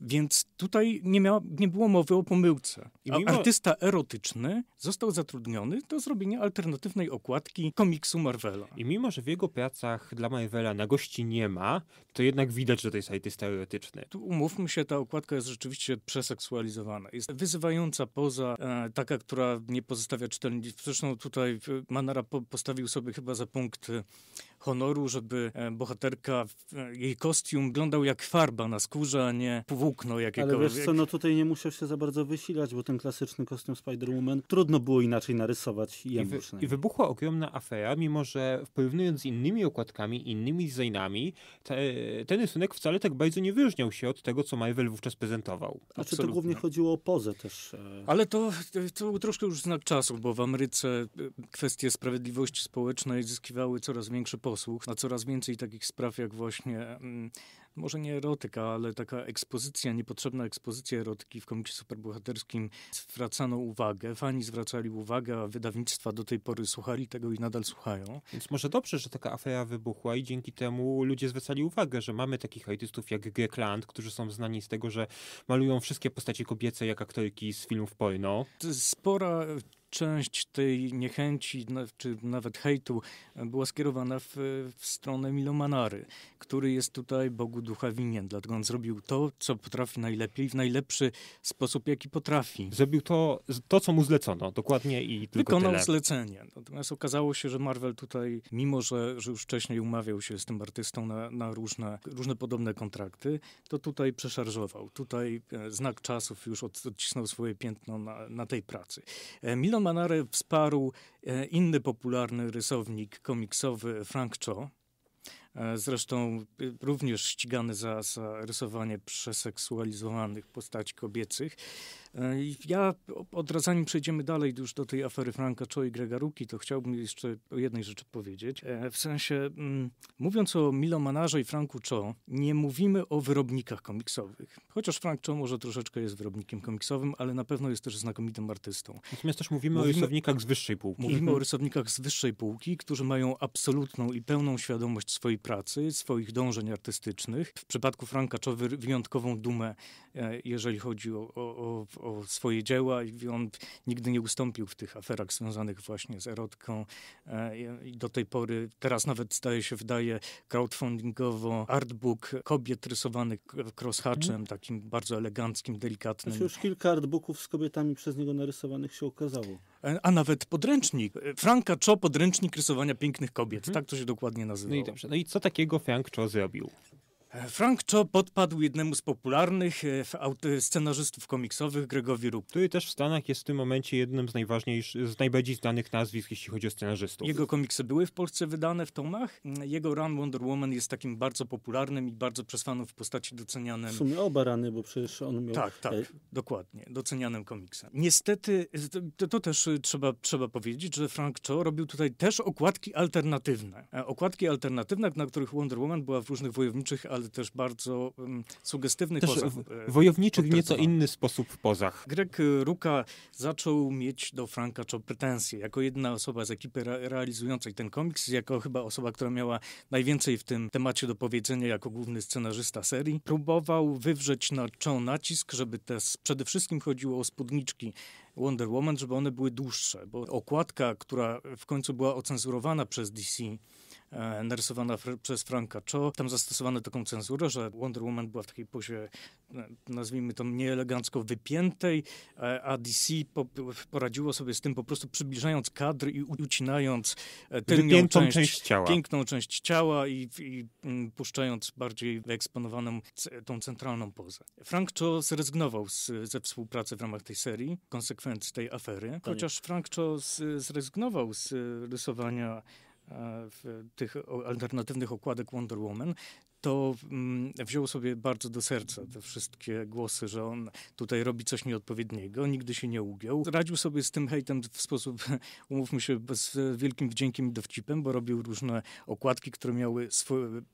więc tutaj nie, miało, nie było mowy o pomyłce. Mimo... Artysta erotyczny został zatrudniony do zrobienia alternatywnej okładki komiksu Marvela. I mimo, że w jego pracach dla Marvela na gości nie ma, to jednak widać, że to jest artysta erotyczny. Tu umówmy się, ta okładka jest rzeczywiście przeseksualizowana. Jest wyzywająca poza, e, taka, która nie pozostawia czytelników. Zresztą tutaj e, Manara po, postawił sobie chyba za punkt e, honoru, żeby e, bohaterka, jej kostium wyglądał jak farba na skórze, a nie pół włókno jakiekolwiek. Ale wiesz co, no tutaj nie musiał się za bardzo wysilać, bo ten klasyczny kostium Spider-Woman trudno było inaczej narysować. I, wy, I wybuchła ogromna afera, mimo że porównując z innymi okładkami, innymi designami, te, ten rysunek wcale tak bardzo nie wyróżniał się od tego, co Marvel wówczas prezentował. Znaczy czy to głównie chodziło o pozę też. E. Ale to, to był troszkę już znak czasu, bo w Ameryce e, kwestie sprawiedliwości społecznej zyskiwały coraz większy posłuch, na coraz więcej takich spraw jak właśnie mm, może nie erotyka, ale taka ekspozycja, niepotrzebna ekspozycja erotyki w komiksie superbohaterskim zwracano uwagę, fani zwracali uwagę, a wydawnictwa do tej pory słuchali tego i nadal słuchają. Więc może dobrze, że taka afera wybuchła i dzięki temu ludzie zwracali uwagę, że mamy takich haitystów jak Gekland, którzy są znani z tego, że malują wszystkie postacie kobiece jak aktorki z filmów porno. Spora część tej niechęci, czy nawet hejtu była skierowana w, w stronę Milomanary, który jest tutaj Bogu ducha winien. Dlatego on zrobił to, co potrafi najlepiej, w najlepszy sposób, jaki potrafi. Zrobił to, to co mu zlecono, dokładnie i tylko Wykonał tyle. zlecenie. Natomiast okazało się, że Marvel tutaj, mimo że, że już wcześniej umawiał się z tym artystą na, na różne, różne podobne kontrakty, to tutaj przeszarżował. Tutaj e, znak czasów już odcisnął swoje piętno na, na tej pracy. E, Milon Romana Manarę wsparł e, inny popularny rysownik komiksowy Frank Cho, E, zresztą y, również ścigany za, za rysowanie przeseksualizowanych postaci kobiecych. E, ja od razu, zanim przejdziemy dalej już do tej afery Franka Cho i Gregaruki, to chciałbym jeszcze o jednej rzeczy powiedzieć. E, w sensie, mm, mówiąc o Milo Manarze i Franku Cho, nie mówimy o wyrobnikach komiksowych. Chociaż Frank Cho może troszeczkę jest wyrobnikiem komiksowym, ale na pewno jest też znakomitym artystą. Natomiast też mówimy, mówimy o rysownikach z wyższej półki. Mówimy o rysownikach z wyższej półki, którzy mają absolutną i pełną świadomość swojej pracy, swoich dążeń artystycznych. W przypadku Franka Czowy wyjątkową dumę, e, jeżeli chodzi o, o, o, swoje dzieła i on nigdy nie ustąpił w tych aferach związanych właśnie z erotką e, i do tej pory, teraz nawet zdaje się, wydaje crowdfundingowo artbook kobiet rysowanych crosshatchem, mhm. takim bardzo eleganckim, delikatnym. Znaczy już kilka artbooków z kobietami przez niego narysowanych się okazało a nawet podręcznik. Franka Cho, podręcznik rysowania pięknych kobiet. Mhm. Tak to się dokładnie nazywa. No i dobrze. No i co takiego Frank Cho zrobił? Frank Cho podpadł jednemu z popularnych e, scenarzystów komiksowych, Gregowi Rupp. Który też w Stanach jest w tym momencie jednym z najważniejszych, z najbardziej znanych nazwisk, jeśli chodzi o scenarzystów. Jego komiksy były w Polsce wydane w tomach. Jego Run Wonder Woman jest takim bardzo popularnym i bardzo przez fanów w postaci docenianym. W sumie oba rany, bo przecież on miał... Tak, tak, dokładnie. Docenianym komiksem. Niestety, to, to też e, trzeba, trzeba powiedzieć, że Frank Cho robił tutaj też okładki alternatywne. E, okładki alternatywne, na których Wonder Woman była w różnych wojowniczych, ale ale też bardzo um, mm, sugestywnych też pozach. w e, nieco inny sposób w pozach. Greg y, Ruka zaczął mieć do Franka Cho pretensje. Jako jedna osoba z ekipy realizującej ten komiks, jako chyba osoba, która miała najwięcej w tym temacie do powiedzenia jako główny scenarzysta serii, próbował wywrzeć na Cho nacisk, żeby te, przede wszystkim chodziło o spódniczki Wonder Woman, żeby one były dłuższe, bo okładka, która w końcu była ocenzurowana przez DC, E, narysowana przez Franka Cho. Tam zastosowano taką cenzurę, że Wonder Woman była w takiej pozie, e, nazwijmy to, nieelegancko wypiętej, e, a DC poradziło sobie z tym po prostu przybliżając kadr i ucinając tylnią część, część, ciała. piękną część ciała i, i mm, puszczając bardziej wyeksponowaną tą centralną pozę. Frank Cho zrezygnował z, ze współpracy w ramach tej serii, konsekwencji tej afery, chociaż Frank Cho zrezygnował z rysowania E, tych alternatywnych okładek Wonder Woman, to mm, wziął sobie bardzo do serca te wszystkie głosy, że on tutaj robi coś nieodpowiedniego, nigdy się nie ugiął. Radził sobie z tym hejtem w sposób, umówmy się, z wielkim wdziękiem i dowcipem, bo robił różne okładki, które miały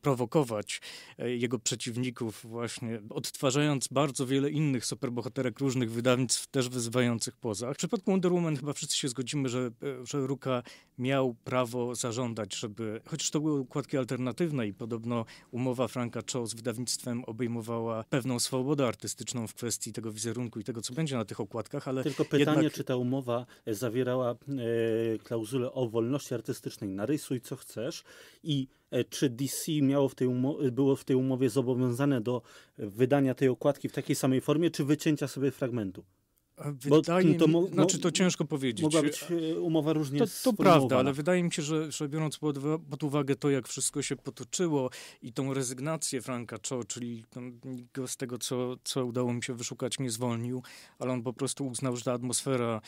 prowokować e, jego przeciwników właśnie, odtwarzając bardzo wiele innych superbohaterek różnych wydawnictw, też wyzywających poza. W przypadku Wonder Woman chyba wszyscy się zgodzimy, że, e, że Ruka miał prawo zażądać, żeby, chociaż to były układki alternatywne i podobno umowa umowa Franka Cho z wydawnictwem obejmowała pewną swobodę artystyczną w kwestii tego wizerunku i tego, co będzie na tych okładkach, ale... Tylko pytanie, jednak... czy ta umowa e, zawierała e, klauzulę o wolności artystycznej, narysuj co chcesz i e, czy DC miało w tej było w tej umowie zobowiązane do e, wydania tej okładki w takiej samej formie, czy wycięcia sobie fragmentu? Wydaje no to mi, no znaczy to ciężko powiedzieć. Mogła być e, umowa różnie To, to prawda, ale wydaje mi się, że, że biorąc pod, pod, uwagę to, jak wszystko się potoczyło i tą rezygnację Franka Cho, czyli go z tego, co, co udało mi się wyszukać, nie zwolnił, ale on po prostu uznał, że ta atmosfera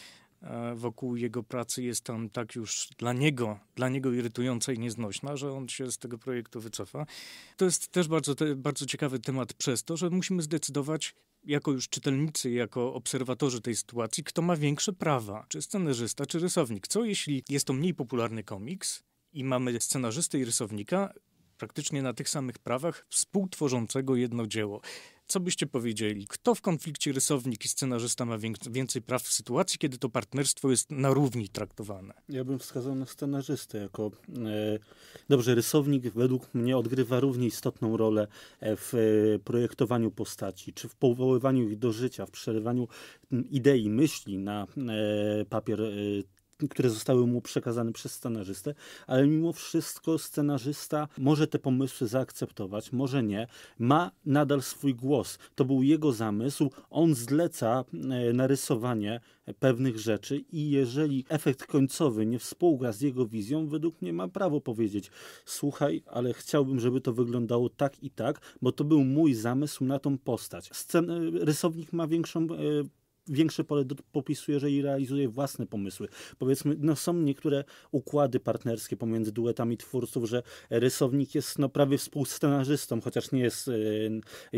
e, wokół jego pracy jest tam tak już dla niego, dla niego irytująca i nieznośna, że on się z tego projektu wycofa. To jest też bardzo, bardzo ciekawy temat przez to, że musimy zdecydować, jako już czytelnicy, jako obserwatorzy tej sytuacji, kto ma większe prawa, czy scenarzysta, czy rysownik. Co jeśli jest to mniej popularny komiks i mamy scenarzystę i rysownika, praktycznie na tych samych prawach współtworzącego jedno dzieło. Co byście powiedzieli? Kto w konflikcie rysownik i scenarzysta ma więcej praw w sytuacji, kiedy to partnerstwo jest na równi traktowane? Ja bym wskazał na scenarzystę jako. E, dobrze, rysownik według mnie odgrywa równie istotną rolę e, w e, projektowaniu postaci, czy w powoływaniu ich do życia, w przerywaniu idei, myśli na e, papier. E, które zostały mu przekazane przez scenarzystę, ale mimo wszystko scenarzysta może te pomysły zaakceptować, może nie, ma nadal swój głos. To był jego zamysł, on zleca e, narysowanie pewnych rzeczy i jeżeli efekt końcowy nie współgra z jego wizją, według mnie ma prawo powiedzieć: Słuchaj, ale chciałbym, żeby to wyglądało tak i tak, bo to był mój zamysł na tą postać. Scen e, rysownik ma większą e, większe pole do popisu, jeżeli realizuje własne pomysły. Powiedzmy, no są niektóre układy partnerskie pomiędzy duetami twórców, że rysownik jest no, prawie współscenarzystą, chociaż nie jest e,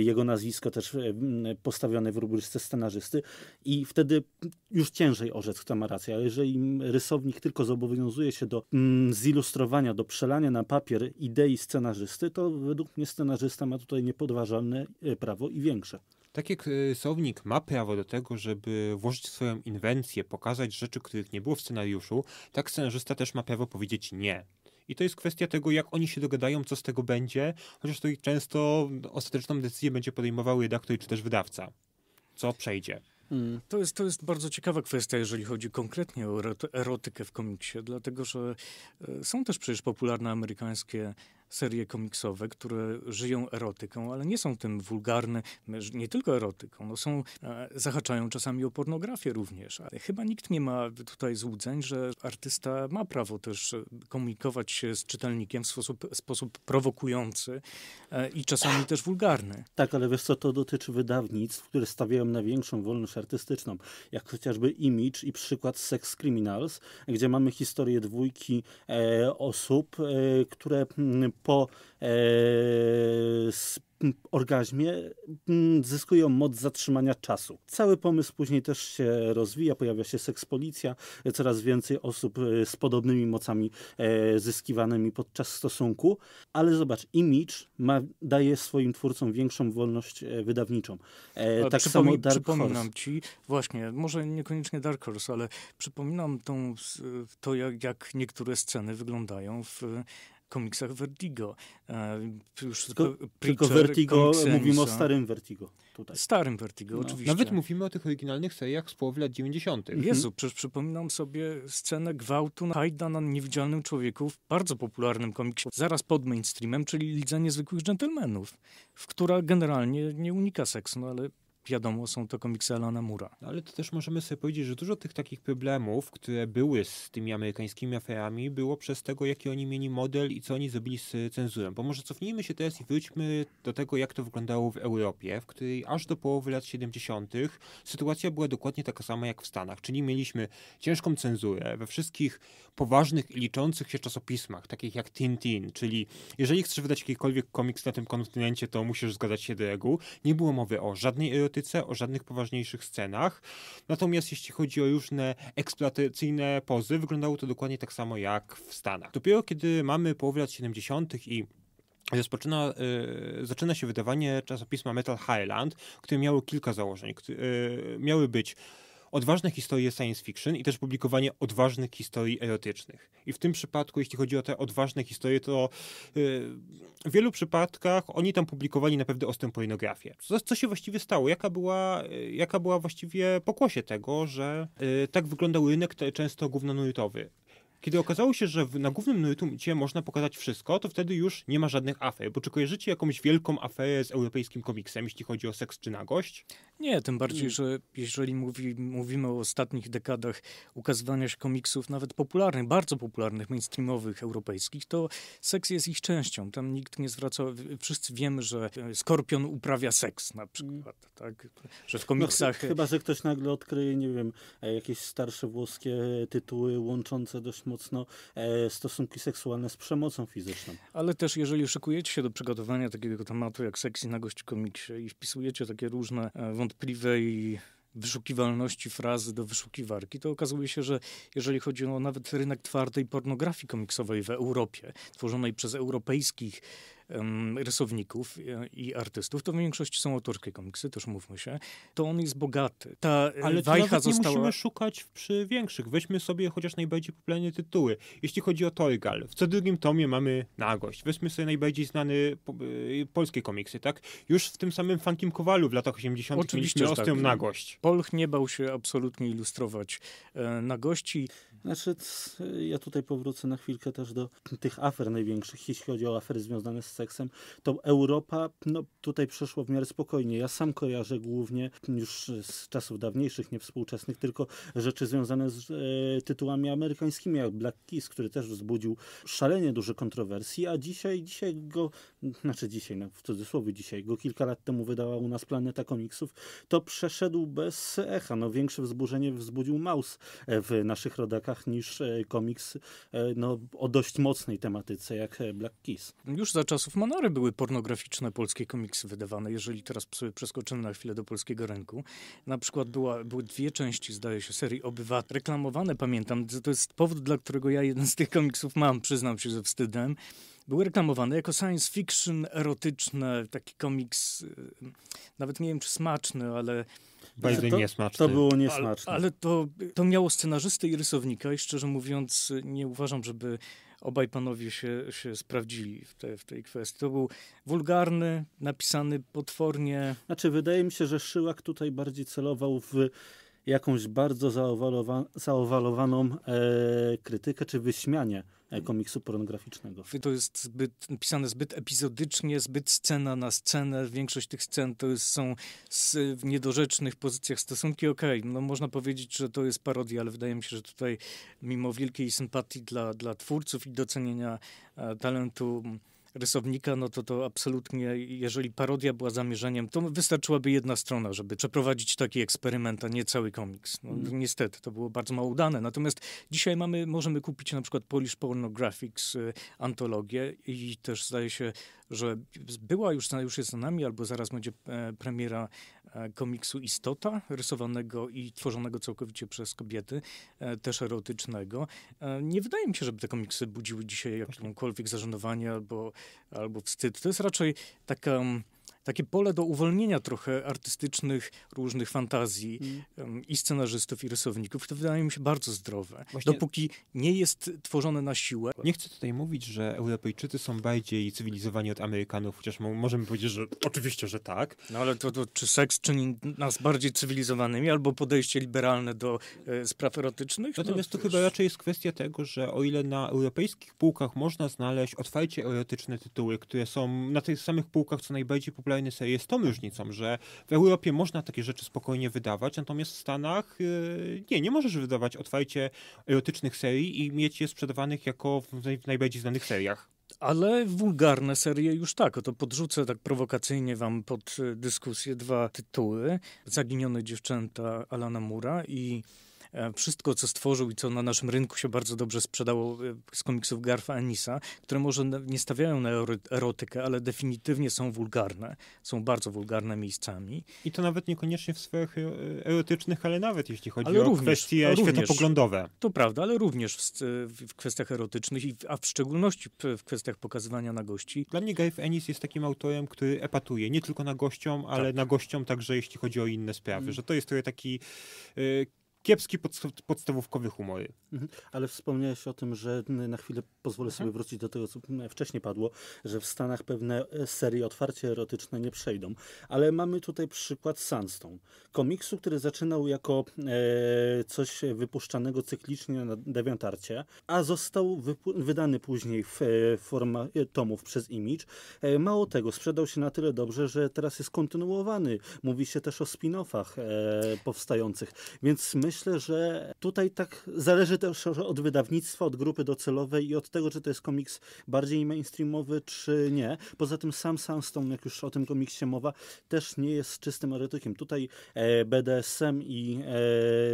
jego nazwisko też e, postawione w rubryce scenarzysty i wtedy już ciężej orzec, kto ma rację, ale jeżeli rysownik tylko zobowiązuje się do zilustrowania, do przelania na papier idei scenarzysty, to według mnie scenarzysta ma tutaj niepodważalne e, prawo i większe. Tak jak e, rysownik ma prawo do tego, żeby włożyć swoją inwencję, pokazać rzeczy, których nie było w scenariuszu, tak scenarzysta też ma prawo powiedzieć nie. I to jest kwestia tego, jak oni się dogadają, co z tego będzie, chociaż to często ostateczną decyzję będzie podejmował redaktor czy też wydawca, co przejdzie. Hmm. To jest, to jest bardzo ciekawa kwestia, jeżeli chodzi konkretnie o erotykę w komiksie, dlatego że e, są też przecież popularne amerykańskie serie komiksowe, które żyją erotyką, ale nie są tym wulgarne, nie tylko erotyką, no są, e, zahaczają czasami o pornografię również. Chyba nikt nie ma tutaj złudzeń, że artysta ma prawo też e, komunikować się z czytelnikiem w sposób, sposób prowokujący e, i czasami też wulgarny. Tak, ale wiesz co, to dotyczy wydawnictw, które stawiają na większą wolność artystyczną, jak chociażby Image i przykład Sex Criminals, gdzie mamy historię dwójki e, osób, e, które mm, po e, orgazmie zyskują moc zatrzymania czasu. Cały pomysł później też się rozwija, pojawia się policja, coraz więcej osób e, z podobnymi mocami e, zyskiwanymi podczas stosunku, ale zobacz, Image ma, daje swoim twórcom większą wolność e, wydawniczą. tak samo Dark Przypominam Horse. ci, właśnie, może niekoniecznie Dark Horse, ale przypominam tą, to, jak, jak niektóre sceny wyglądają w komiksach Vertigo. E, już tylko, tylko Vertigo, mówimy o starym Vertigo. Tutaj. Starym Vertigo, no. oczywiście. Nawet mówimy o tych oryginalnych seriach z połowy lat 90. Mhm. Jezu, przecież przypominam sobie scenę gwałtu na Hajda na niewidzialnym człowieku w bardzo popularnym komiksie, zaraz pod mainstreamem, czyli Lidza Niezwykłych Dżentelmenów, w która generalnie nie unika seksu, no ale wiadomo, są to komiksy Alana Mura. No, ale to też możemy sobie powiedzieć, że dużo tych takich problemów, które były z tymi amerykańskimi aferami, było przez tego, jaki oni mieli model i co oni zrobili z cenzurą. Bo może cofnijmy się teraz i wróćmy do tego, jak to wyglądało w Europie, w której aż do połowy lat 70. sytuacja była dokładnie taka sama jak w Stanach, czyli mieliśmy ciężką cenzurę we wszystkich poważnych i liczących się czasopismach, takich jak Tintin, czyli jeżeli chcesz wydać jakikolwiek komiks na tym kontynencie, to musisz zgadzać się do reguł. Nie było mowy o żadnej erotyce, erotyce, o żadnych poważniejszych scenach. Natomiast jeśli chodzi o różne eksploatacyjne pozy, wyglądało to dokładnie tak samo jak w Stanach. Dopiero kiedy mamy połowę lat 70. i Rozpoczyna, y, zaczyna się wydawanie czasopisma Metal Highland, które miało kilka założeń. y, miały być odważne historie science fiction i też publikowanie odważnych historii erotycznych. I w tym przypadku, jeśli chodzi o te odważne historie, to y, w wielu przypadkach oni tam publikowali naprawdę ostrą pornografię. Co, co się właściwie stało? Jaka była, y, jaka była właściwie pokłosie tego, że y, tak wyglądał rynek często gównonurtowy? Kiedy okazało się, że na głównym nucie można pokazać wszystko, to wtedy już nie ma żadnych afer, bo czy kojarzycie jakąś wielką aferę z europejskim komiksem, jeśli chodzi o seks czy nagość? Nie, tym bardziej, mm. że jeżeli mówi, mówimy o ostatnich dekadach ukazywania się komiksów, nawet popularnych, bardzo popularnych, mainstreamowych, europejskich, to seks jest ich częścią. Tam nikt nie zwraca, wszyscy wiemy, że e, Skorpion uprawia seks na przykład, mm. tak? Że w komiksach... No, chyba, że ktoś nagle odkryje, nie wiem, e, jakieś starsze włoskie tytuły łączące dość mocno mocno e, stosunki seksualne z przemocą fizyczną. Ale też jeżeli szykujecie się do przygotowania takiego tematu jak seksy na gości komiksie i wpisujecie takie różne e, wątpliwe i wyszukiwalności frazy do wyszukiwarki, to okazuje się, że jeżeli chodzi o nawet rynek twardej pornografii komiksowej w Europie, tworzonej przez europejskich rysowników e, i artystów, to w większości są autorskie komiksy, też mówmy się, to on jest bogaty. Ta e, Ale wajcha nie musimy szukać przy większych. Weźmy sobie chociaż najbardziej popularne tytuły. Jeśli chodzi o Torgal, w co drugim tomie mamy nagość. Weźmy sobie najbardziej znane polskie komiksy, tak? Już w tym samym Funkim Kowalu w latach 80. Oczywiście, mieliśmy tak. nagość. Polch nie bał się absolutnie ilustrować e, nagości. Znaczy, ja tutaj powrócę na chwilkę też do tych afer największych, jeśli chodzi o afery związane z seksem, to Europa no, tutaj przeszła w miarę spokojnie. Ja sam kojarzę głównie już z czasów dawniejszych, nie współczesnych, tylko rzeczy związane z e, tytułami amerykańskimi, jak Black Kiss, który też wzbudził szalenie duże kontrowersje, a dzisiaj, dzisiaj go, znaczy dzisiaj, no, w cudzysłowie dzisiaj, go kilka lat temu wydała u nas Planeta Komiksów, to przeszedł bez echa. No, większe wzburzenie wzbudził Maus e, w naszych rodakach niż e, komiks e, no, o dość mocnej tematyce, jak Black Kiss. Już za czas czasów Manory były pornograficzne polskie komiksy wydawane, jeżeli teraz sobie przeskoczymy na chwilę do polskiego rynku. Na przykład była, były dwie części, zdaje się, serii obywat reklamowane, pamiętam. To jest powód, dla którego ja jeden z tych komiksów mam, przyznam się ze wstydem były reklamowane jako science fiction erotyczne, taki komiks, y, nawet nie wiem czy smaczny, ale. Bardzo to, niesmaczny. To było niesmaczne. Ale, ale, to, to miało scenarzystę i rysownika, i szczerze mówiąc, nie uważam, żeby obaj panowie się, się sprawdzili w, te, w tej kwestii. To był wulgarny, napisany potwornie. Znaczy, wydaje mi się, że Szyłak tutaj bardziej celował w jakąś bardzo zaowalowa zaowalowaną e, krytykę czy wyśmianie E, komiksu pornograficznego. To jest zbyt, pisane zbyt epizodycznie, zbyt scena na scenę. Większość tych scen to jest, są z, w niedorzecznych pozycjach stosunki. Okej, okay, no można powiedzieć, że to jest parodia, ale wydaje mi się, że tutaj mimo wielkiej sympatii dla, dla twórców i docenienia e, talentu rysownika, no to to absolutnie, jeżeli parodia była zamierzeniem, to wystarczyłaby jedna strona, żeby przeprowadzić taki eksperyment, a nie cały komiks. No, mm. Niestety, to było bardzo mało udane. Natomiast dzisiaj mamy, możemy kupić na przykład Polish Pornographics y, antologię i też zdaje się, że była już, już jest za nami, albo zaraz będzie e, premiera e, komiksu Istota, rysowanego i tworzonego całkowicie przez kobiety, e, też erotycznego. E, nie wydaje mi się, żeby te komiksy budziły dzisiaj jakąkolwiek zażenowanie albo albo wstyd. To jest raczej taka mm, takie pole do uwolnienia trochę artystycznych różnych fantazji mm. i scenarzystów, i rysowników, to wydaje mi się bardzo zdrowe. Właśnie... Dopóki nie jest tworzone na siłę. Nie chcę tutaj mówić, że Europejczycy są bardziej cywilizowani od Amerykanów, chociaż możemy powiedzieć, że oczywiście, że tak. No ale to, to czy seks czyni nas bardziej cywilizowanymi, albo podejście liberalne do e, spraw erotycznych? Natomiast no, to, to chyba raczej jest kwestia tego, że o ile na europejskich półkach można znaleźć otwarcie erotyczne tytuły, które są na tych samych półkach co najbardziej popularne, kolejny serii jest tą różnicą, że w Europie można takie rzeczy spokojnie wydawać, natomiast w Stanach y, nie, nie możesz wydawać otwarcie erotycznych serii i mieć je sprzedawanych jako w najbardziej znanych seriach. Ale wulgarne serie już tak. Oto podrzucę tak prowokacyjnie wam pod y, dyskusję dwa tytuły. Zaginione dziewczęta Alana Mura i E, wszystko, co stworzył i co na naszym rynku się bardzo dobrze sprzedało e, z komiksów Garfa Anisa, które może nie stawiają na erotykę, ale definitywnie są wulgarne, są bardzo wulgarne miejscami. I to nawet niekoniecznie w sferach e, erotycznych, ale nawet jeśli chodzi ale o również, kwestie również, światopoglądowe. To prawda, ale również w, w kwestiach erotycznych, a w szczególności w kwestiach pokazywania na gości. Dla mnie Garf Ennis jest takim autorem, który epatuje nie tylko na gościom, ale tak. na gościom także jeśli chodzi o inne sprawy, mm. że to jest trochę taki kiepski podst- podstawówkowy humory. Mhm. Ale wspomniałeś o tym, że na chwilę pozwolę mhm. sobie wrócić do tego, co wcześniej padło, że w Stanach pewne e, serie otwarcie erotyczne nie przejdą. Ale mamy tutaj przykład Sandstone. Komiksu, który zaczynał jako e, coś wypuszczanego cyklicznie na DeviantArcie, a został wypu- wydany później w e, formie tomów przez Image. E, mało tego, sprzedał się na tyle dobrze, że teraz jest kontynuowany. Mówi się też o spin-offach e, powstających. Więc myślę, myślę, że tutaj tak zależy też od wydawnictwa, od grupy docelowej i od tego, czy to jest komiks bardziej mainstreamowy, czy nie. Poza tym sam Sunstone, jak już o tym komiksie mowa, też nie jest czystym erotykiem. Tutaj e, BDSM i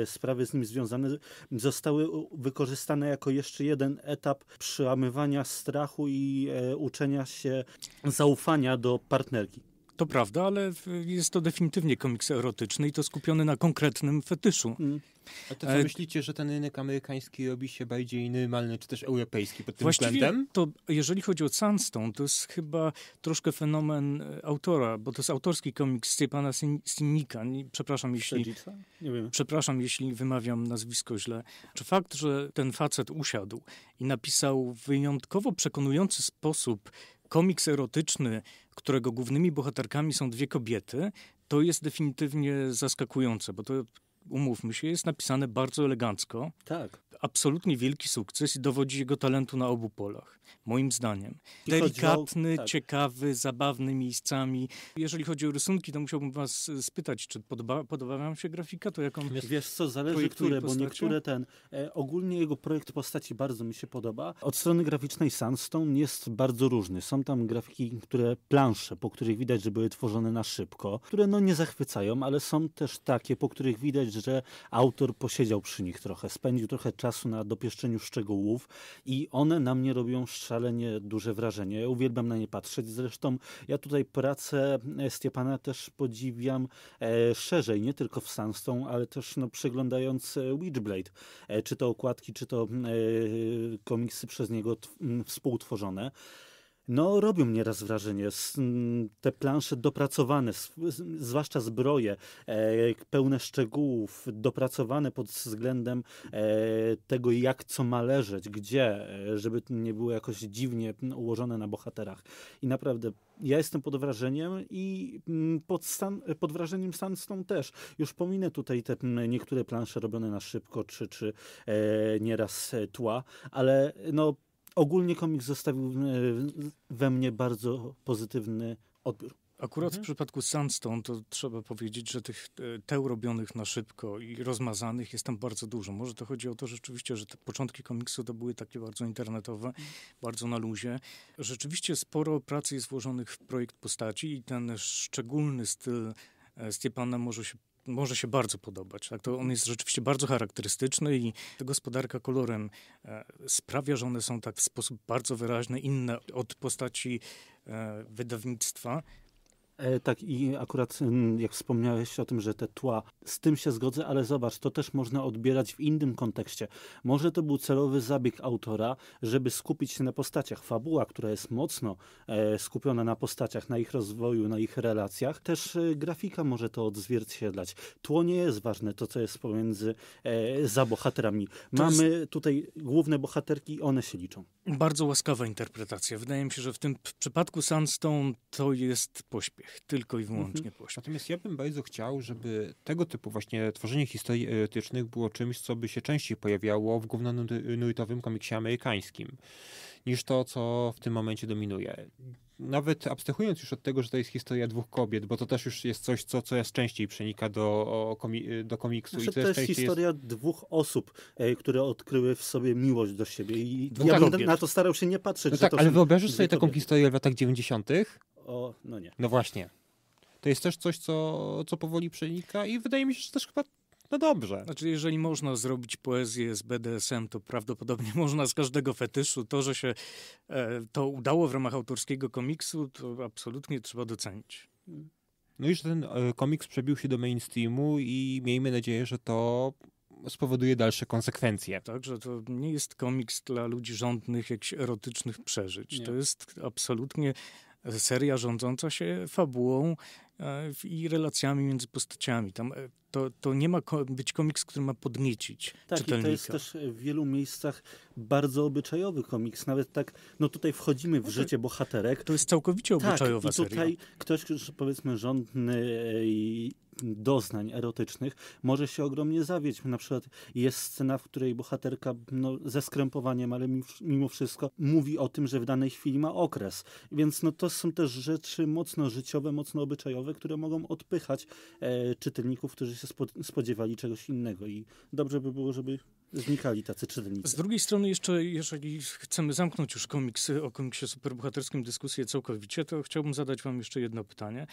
e, sprawy z nim związane zostały wykorzystane jako jeszcze jeden etap przełamywania strachu i e, uczenia się zaufania do partnerki. To prawda, ale jest to definitywnie komiks erotyczny i to skupiony na konkretnym fetyszu. Mm. A to co e... myślicie, że ten rynek amerykański robi się bardziej normalny, czy też europejski pod tym Właściwie względem? to, jeżeli chodzi o Sandstone, to jest chyba troszkę fenomen e, autora, bo to jest autorski komiks Stepana Sinika. Przepraszam, jeśli... Nie wiem. Przepraszam, jeśli wymawiam nazwisko źle. Czy fakt, że ten facet usiadł i napisał w wyjątkowo przekonujący sposób komiks erotyczny, którego głównymi bohaterkami są dwie kobiety, to jest definitywnie zaskakujące, bo to, umówmy się, jest napisane bardzo elegancko. Tak absolutnie wielki sukces i dowodzi jego talentu na obu polach, moim zdaniem. Delikatny, tak. ciekawy, zabawny miejscami. Jeżeli chodzi o rysunki, to musiałbym was spytać, czy podoba, podoba wam się grafika? To jaką Wiesz co, zależy które, postacie? niektóre ten... E, ogólnie jego projekt postaci bardzo mi się podoba. Od strony graficznej Sandstone jest bardzo różny. Są tam grafiki, które plansze, po których widać, że były tworzone na szybko, które no nie zachwycają, ale są też takie, po których widać, że autor posiedział przy nich trochę, spędził trochę czasu czasu na dopieszczeniu szczegółów i one na mnie robią szalenie duże wrażenie. Ja uwielbiam na nie patrzeć. Zresztą ja tutaj pracę e, Stepana też podziwiam e, szerzej, nie tylko w Sunstone, ale też no, przeglądając e, Witchblade, e, czy to okładki, czy to e, komiksy przez niego współtworzone no, robią mnie raz wrażenie. Mm, te plansze dopracowane, zwłaszcza zbroje, e, pełne szczegółów, dopracowane pod względem e, tego, jak co ma leżeć, gdzie, e, żeby nie było jakoś dziwnie ułożone na bohaterach. I naprawdę ja jestem pod wrażeniem i mm, pod, stan, pod wrażeniem Sandstone też. Już pominę tutaj te niektóre plansze robione na szybko, czy, czy e, nieraz tła, ale no ogólnie komiks zostawił e, we mnie bardzo pozytywny odbiór. Akurat mhm. w przypadku Sandstone to trzeba powiedzieć, że tych e, teł robionych na szybko i rozmazanych jest tam bardzo dużo. Może to chodzi o to że rzeczywiście, że te początki komiksu to były takie bardzo internetowe, mhm. bardzo na luzie. Rzeczywiście sporo pracy jest włożonych w projekt postaci i ten szczególny styl e, Stepana może się może się bardzo podobać. Tak? To on jest rzeczywiście bardzo charakterystyczny i ta gospodarka kolorem e, sprawia, że one są tak w sposób bardzo wyraźny inne od postaci e, wydawnictwa. E, tak i akurat mm, jak wspomniałeś o tym, że te tła, z tym się zgodzę, ale zobacz, to też można odbierać w innym kontekście. Może to był celowy zabieg autora, żeby skupić się na postaciach. Fabuła, która jest mocno e, skupiona na postaciach, na ich rozwoju, na ich relacjach, też e, grafika może to odzwierciedlać. Tło nie jest ważne, to co jest pomiędzy za bohaterami. Mamy tutaj główne bohaterki, one się liczą. Bardzo łaskawa interpretacja. Wydaje mi się, że w tym przypadku Sandstone to jest pośpiech, tylko i mhm. wyłącznie mhm. pośpiech. Natomiast ja bym bardzo chciał, żeby tego typu właśnie tworzenie historii erotycznych było czymś, co by się częściej pojawiało w głównonuitowym komiksie amerykańskim, niż to, co w tym momencie dominuje nawet abstrahując już od tego, że to jest historia dwóch kobiet, bo to też już jest coś, co coraz częściej przenika do, komi- do komiksu. Znaczy, to jest historia jest... dwóch osób, e, które odkryły w sobie miłość do siebie i dwóch ja kobiet. na to starał się nie patrzeć. No tak, ale wyobrażasz sobie taką historię w latach 90.? O, no nie. No właśnie. To jest też coś, co, co powoli przenika i wydaje mi się, że też chyba no dobrze. Znaczy, jeżeli można zrobić poezję z BDSM, to prawdopodobnie można z każdego fetyszu. To, że się e, to udało w ramach autorskiego komiksu, to absolutnie trzeba docenić. No i że ten e, komiks przebił się do mainstreamu i miejmy nadzieję, że to spowoduje dalsze konsekwencje. Także to nie jest komiks dla ludzi żądnych jakichś erotycznych przeżyć. Nie. To jest absolutnie seria rządząca się fabułą E, i relacjami między postaciami. Tam e, to, to nie ma być komiks, który ma podniecić tak, czytelnika. to jest też w wielu miejscach bardzo obyczajowy komiks. Nawet tak, no tutaj wchodzimy w no życie bohaterek. To jest całkowicie obyczajowa tak, i tutaj seria. ktoś, powiedzmy rządny doznań erotycznych może się ogromnie zawieść. Na przykład jest scena, w której bohaterka no, ze skrępowaniem, ale mimo wszystko mówi o tym, że w danej chwili ma okres. Więc no, to są też rzeczy mocno życiowe, mocno obyczajowe, które mogą odpychać e, czytelników, którzy się spodziewali czegoś innego. I dobrze by było, żeby znikali tacy czytelnicy. Z drugiej strony jeszcze, jeżeli chcemy zamknąć już komiksy, o komiksie superbohaterskim dyskusję całkowicie, to chciałbym zadać wam jeszcze jedno pytanie.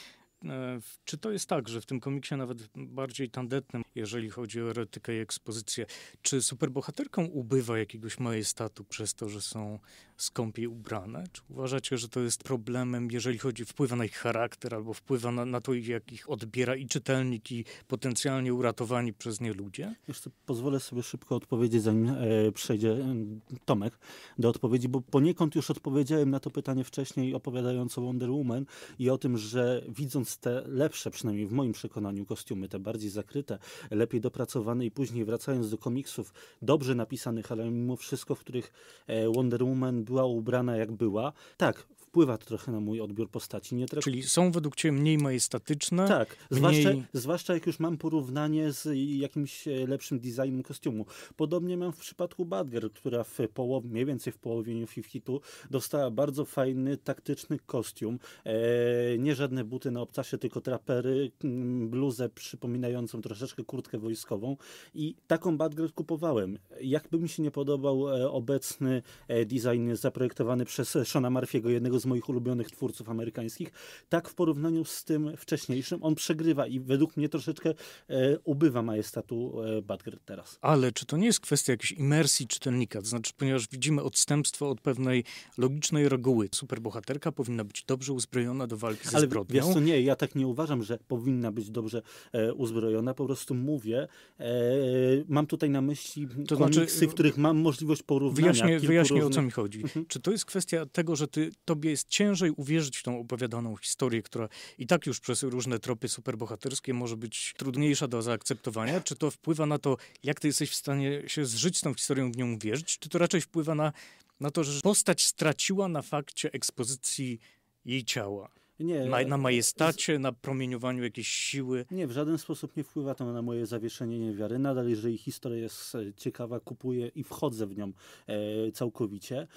E, czy to jest tak, że w tym komiksie nawet bardziej tandetnym, jeżeli chodzi o erotykę i ekspozycję, czy superbohaterką ubywa jakiegoś majestatu przez to, że są skąpiej ubrane? Czy uważacie, że to jest problemem, jeżeli chodzi, wpływa na ich charakter albo wpływa na, na to, jak ich odbiera i czytelnik, i potencjalnie uratowani przez nie ludzie? Jeszcze pozwolę sobie szybko odpowiedzieć, zanim e, przejdzie e, Tomek do odpowiedzi, bo poniekąd już odpowiedziałem na to pytanie wcześniej, opowiadając o Wonder Woman i o tym, że widząc te lepsze, przynajmniej w moim przekonaniu, kostiumy, te bardziej zakryte, lepiej dopracowane i później wracając do komiksów, dobrze napisanych, ale mimo wszystko, w których e, Wonder Woman była ubrana jak była. Tak, wpływa to trochę na mój odbiór postaci. Nie Czyli są według ciebie mniej majestatyczne? Tak, mniej... Zwłaszcza, jak już mam porównanie z jakimś e, lepszym designem kostiumu. Podobnie mam w przypadku Badger, która w połowie, mniej więcej w połowie Hitu dostała bardzo fajny, taktyczny kostium. Eee, nie żadne buty na obcasie, tylko trapery, bluzę przypominającą troszeczkę kurtkę wojskową i taką Badger kupowałem. Jakby mi się nie podobał e, obecny e, design zaprojektowany przez Shona Murphy'ego, jednego jednego z moich ulubionych twórców amerykańskich, tak w porównaniu z tym wcześniejszym on przegrywa i według mnie troszeczkę e, ubywa majestatu e, Badger teraz. Ale czy to nie jest kwestia jakiejś imersji czytelnika? To znaczy, ponieważ widzimy odstępstwo od pewnej logicznej reguły. Superbohaterka powinna być dobrze uzbrojona do walki ze Ale zbrodnią. Ale nie, ja tak nie uważam, że powinna być dobrze e, uzbrojona. Po prostu mówię, e, mam tutaj na myśli to znaczy, komiksy, znaczy, w których mam możliwość porównania. Wyjaśnię, wyjaśnię różnych... o co mi chodzi. Mhm. Czy to jest kwestia tego, że ty, tobie drugie jest ciężej uwierzyć w tą opowiadaną historię, która i tak już przez różne tropy superbohaterskie może być trudniejsza do zaakceptowania. Czy to wpływa na to, jak ty jesteś w stanie się zżyć z tą historią, w nią uwierzyć, czy to raczej wpływa na, na to, że postać straciła na fakcie ekspozycji jej ciała? Nie, na, na majestacie, z... na promieniowaniu jakiejś siły. Nie, w żaden sposób nie wpływa to na moje zawieszenie niewiary. Nadal, jeżeli historia jest e, ciekawa, kupuję i wchodzę w nią e, całkowicie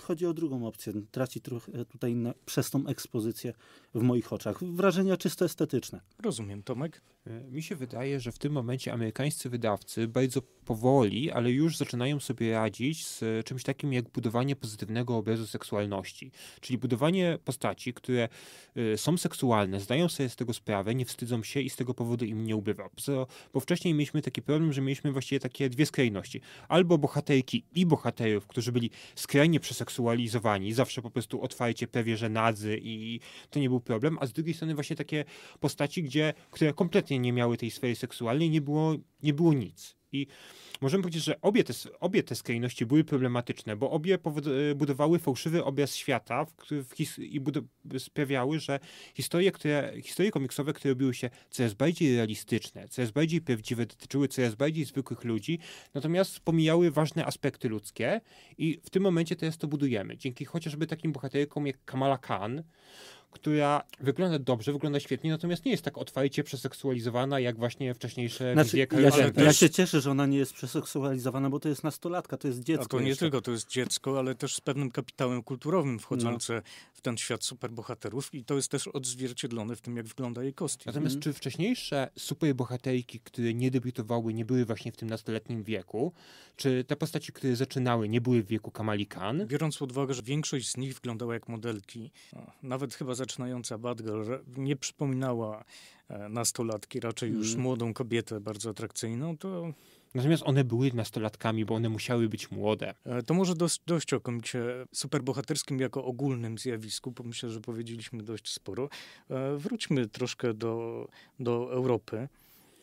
chodzi o drugą opcję. Traci trochę e, tutaj na, przez tą ekspozycję w moich oczach. Wrażenia czysto estetyczne. Rozumiem, Tomek. E, mi się wydaje, że w tym momencie amerykańscy wydawcy bardzo powoli, ale już zaczynają sobie radzić z czymś takim jak budowanie pozytywnego obrazu seksualności. Czyli budowanie postaci, które e, są seksualne, zdają sobie z tego sprawę, nie wstydzą się i z tego powodu im nie ubywa. Bo wcześniej mieliśmy taki problem, że mieliśmy właściwie takie dwie skrajności. Albo bohaterki i bohaterów, którzy byli skrajnie przez zawsze seksualizowani, zawsze po prostu otwajcie prawie że nadzy i to nie był problem, a z drugiej strony właśnie takie postaci, gdzie, które kompletnie nie miały tej sfery seksualnej, nie było, nie było nic. I możemy powiedzieć, że obie te, obie te skrajności były problematyczne, bo obie e, budowały fałszywy obraz świata w, w i sprawiały, że historie, które, historie komiksowe, które robiły się coraz bardziej realistyczne, coraz bardziej prawdziwe, dotyczyły coraz bardziej zwykłych ludzi, natomiast pomijały ważne aspekty ludzkie i w tym momencie teraz to budujemy. Dzięki chociażby takim bohaterkom jak Kamala Khan, która wygląda dobrze, wygląda świetnie, natomiast nie jest tak otwarcie przeseksualizowana, jak właśnie wcześniejsze znaczy, ja się, ja się cieszę, że ona nie jest przeseksualizowana, bo to jest nastolatka, to jest dziecko. A to nie jeszcze. tylko to jest dziecko, ale też z pewnym kapitałem kulturowym wchodzące no. w ten świat superbohaterów i to jest też odzwierciedlone w tym, jak wygląda jej kostium. Natomiast czy wcześniejsze superbohaterki, które nie debiutowały, nie były właśnie w tym nastoletnim wieku, czy te postaci, które zaczynały, nie były w wieku Kamali Khan? Biorąc pod uwagę, że większość z nich wyglądała jak modelki, nawet chyba za zaczynająca Bad Girl nie przypominała e, nastolatki, raczej już mm. młodą kobietę bardzo atrakcyjną, to... Natomiast one były nastolatkami, bo one musiały być młode. E, to może dość, dość o komiksie superbohaterskim jako ogólnym zjawisku, bo myślę, że powiedzieliśmy dość sporo. E, wróćmy troszkę do, do Europy.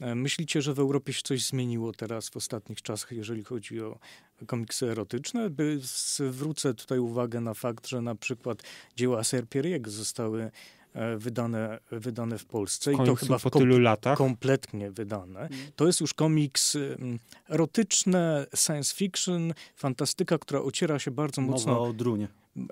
E, myślicie, że w Europie się coś zmieniło teraz w ostatnich czasach, jeżeli chodzi o komiksy erotyczne? zwrócę tutaj uwagę na fakt, że na przykład dzieła Serpieriego zostały E, wydane, wydane w Polsce. I to chyba po tylu latach. kompletnie wydane. Mhm. To jest już komiks y, erotyczny, science fiction, fantastyka, która ociera się bardzo mocno... Mowa o drunie.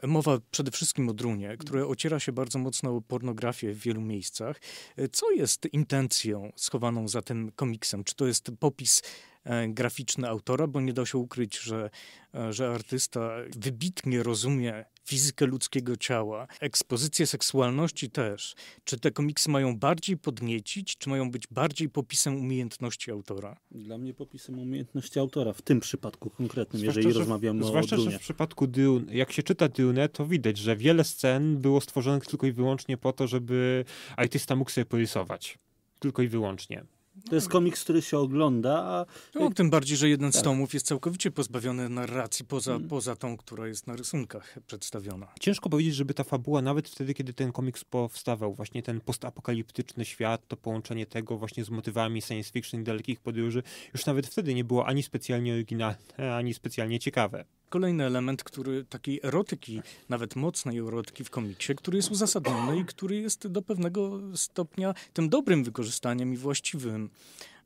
Mowa przede wszystkim o drunie, które mhm. ociera się bardzo mocno o pornografię w wielu miejscach. Y, co jest intencją schowaną za tym komiksem? Czy to jest popis e, graficzny autora, bo nie da się ukryć, że, e, że artysta wybitnie rozumie fizykę ludzkiego ciała, ekspozycję seksualności też. Czy te komiksy mają bardziej podniecić, czy mają być bardziej popisem umiejętności autora? Dla mnie popisem umiejętności autora, w tym przypadku konkretnym, zwłaszcza, jeżeli że, rozmawiamy zwłaszcza, o Zwłaszcza, że w przypadku Dune, jak się czyta Dune, to widać, że wiele scen było stworzonych tylko i wyłącznie po to, żeby artysta mógł sobie porysować. Tylko i wyłącznie. To jest komiks, który się ogląda. A... No, tym bardziej, że jeden z tak. tomów jest całkowicie pozbawiony narracji poza, hmm. poza tą, która jest na rysunkach przedstawiona. Ciężko powiedzieć, żeby ta fabuła, nawet wtedy, kiedy ten komiks powstawał, właśnie ten postapokaliptyczny świat, to połączenie tego właśnie z motywami science fiction i dalekich podróży, już nawet wtedy nie było ani specjalnie oryginalne, ani specjalnie ciekawe. Kolejny element, który takiej erotyki, nawet mocnej erotyki w komiksie, który jest uzasadniony i który jest do pewnego stopnia tym dobrym wykorzystaniem i właściwym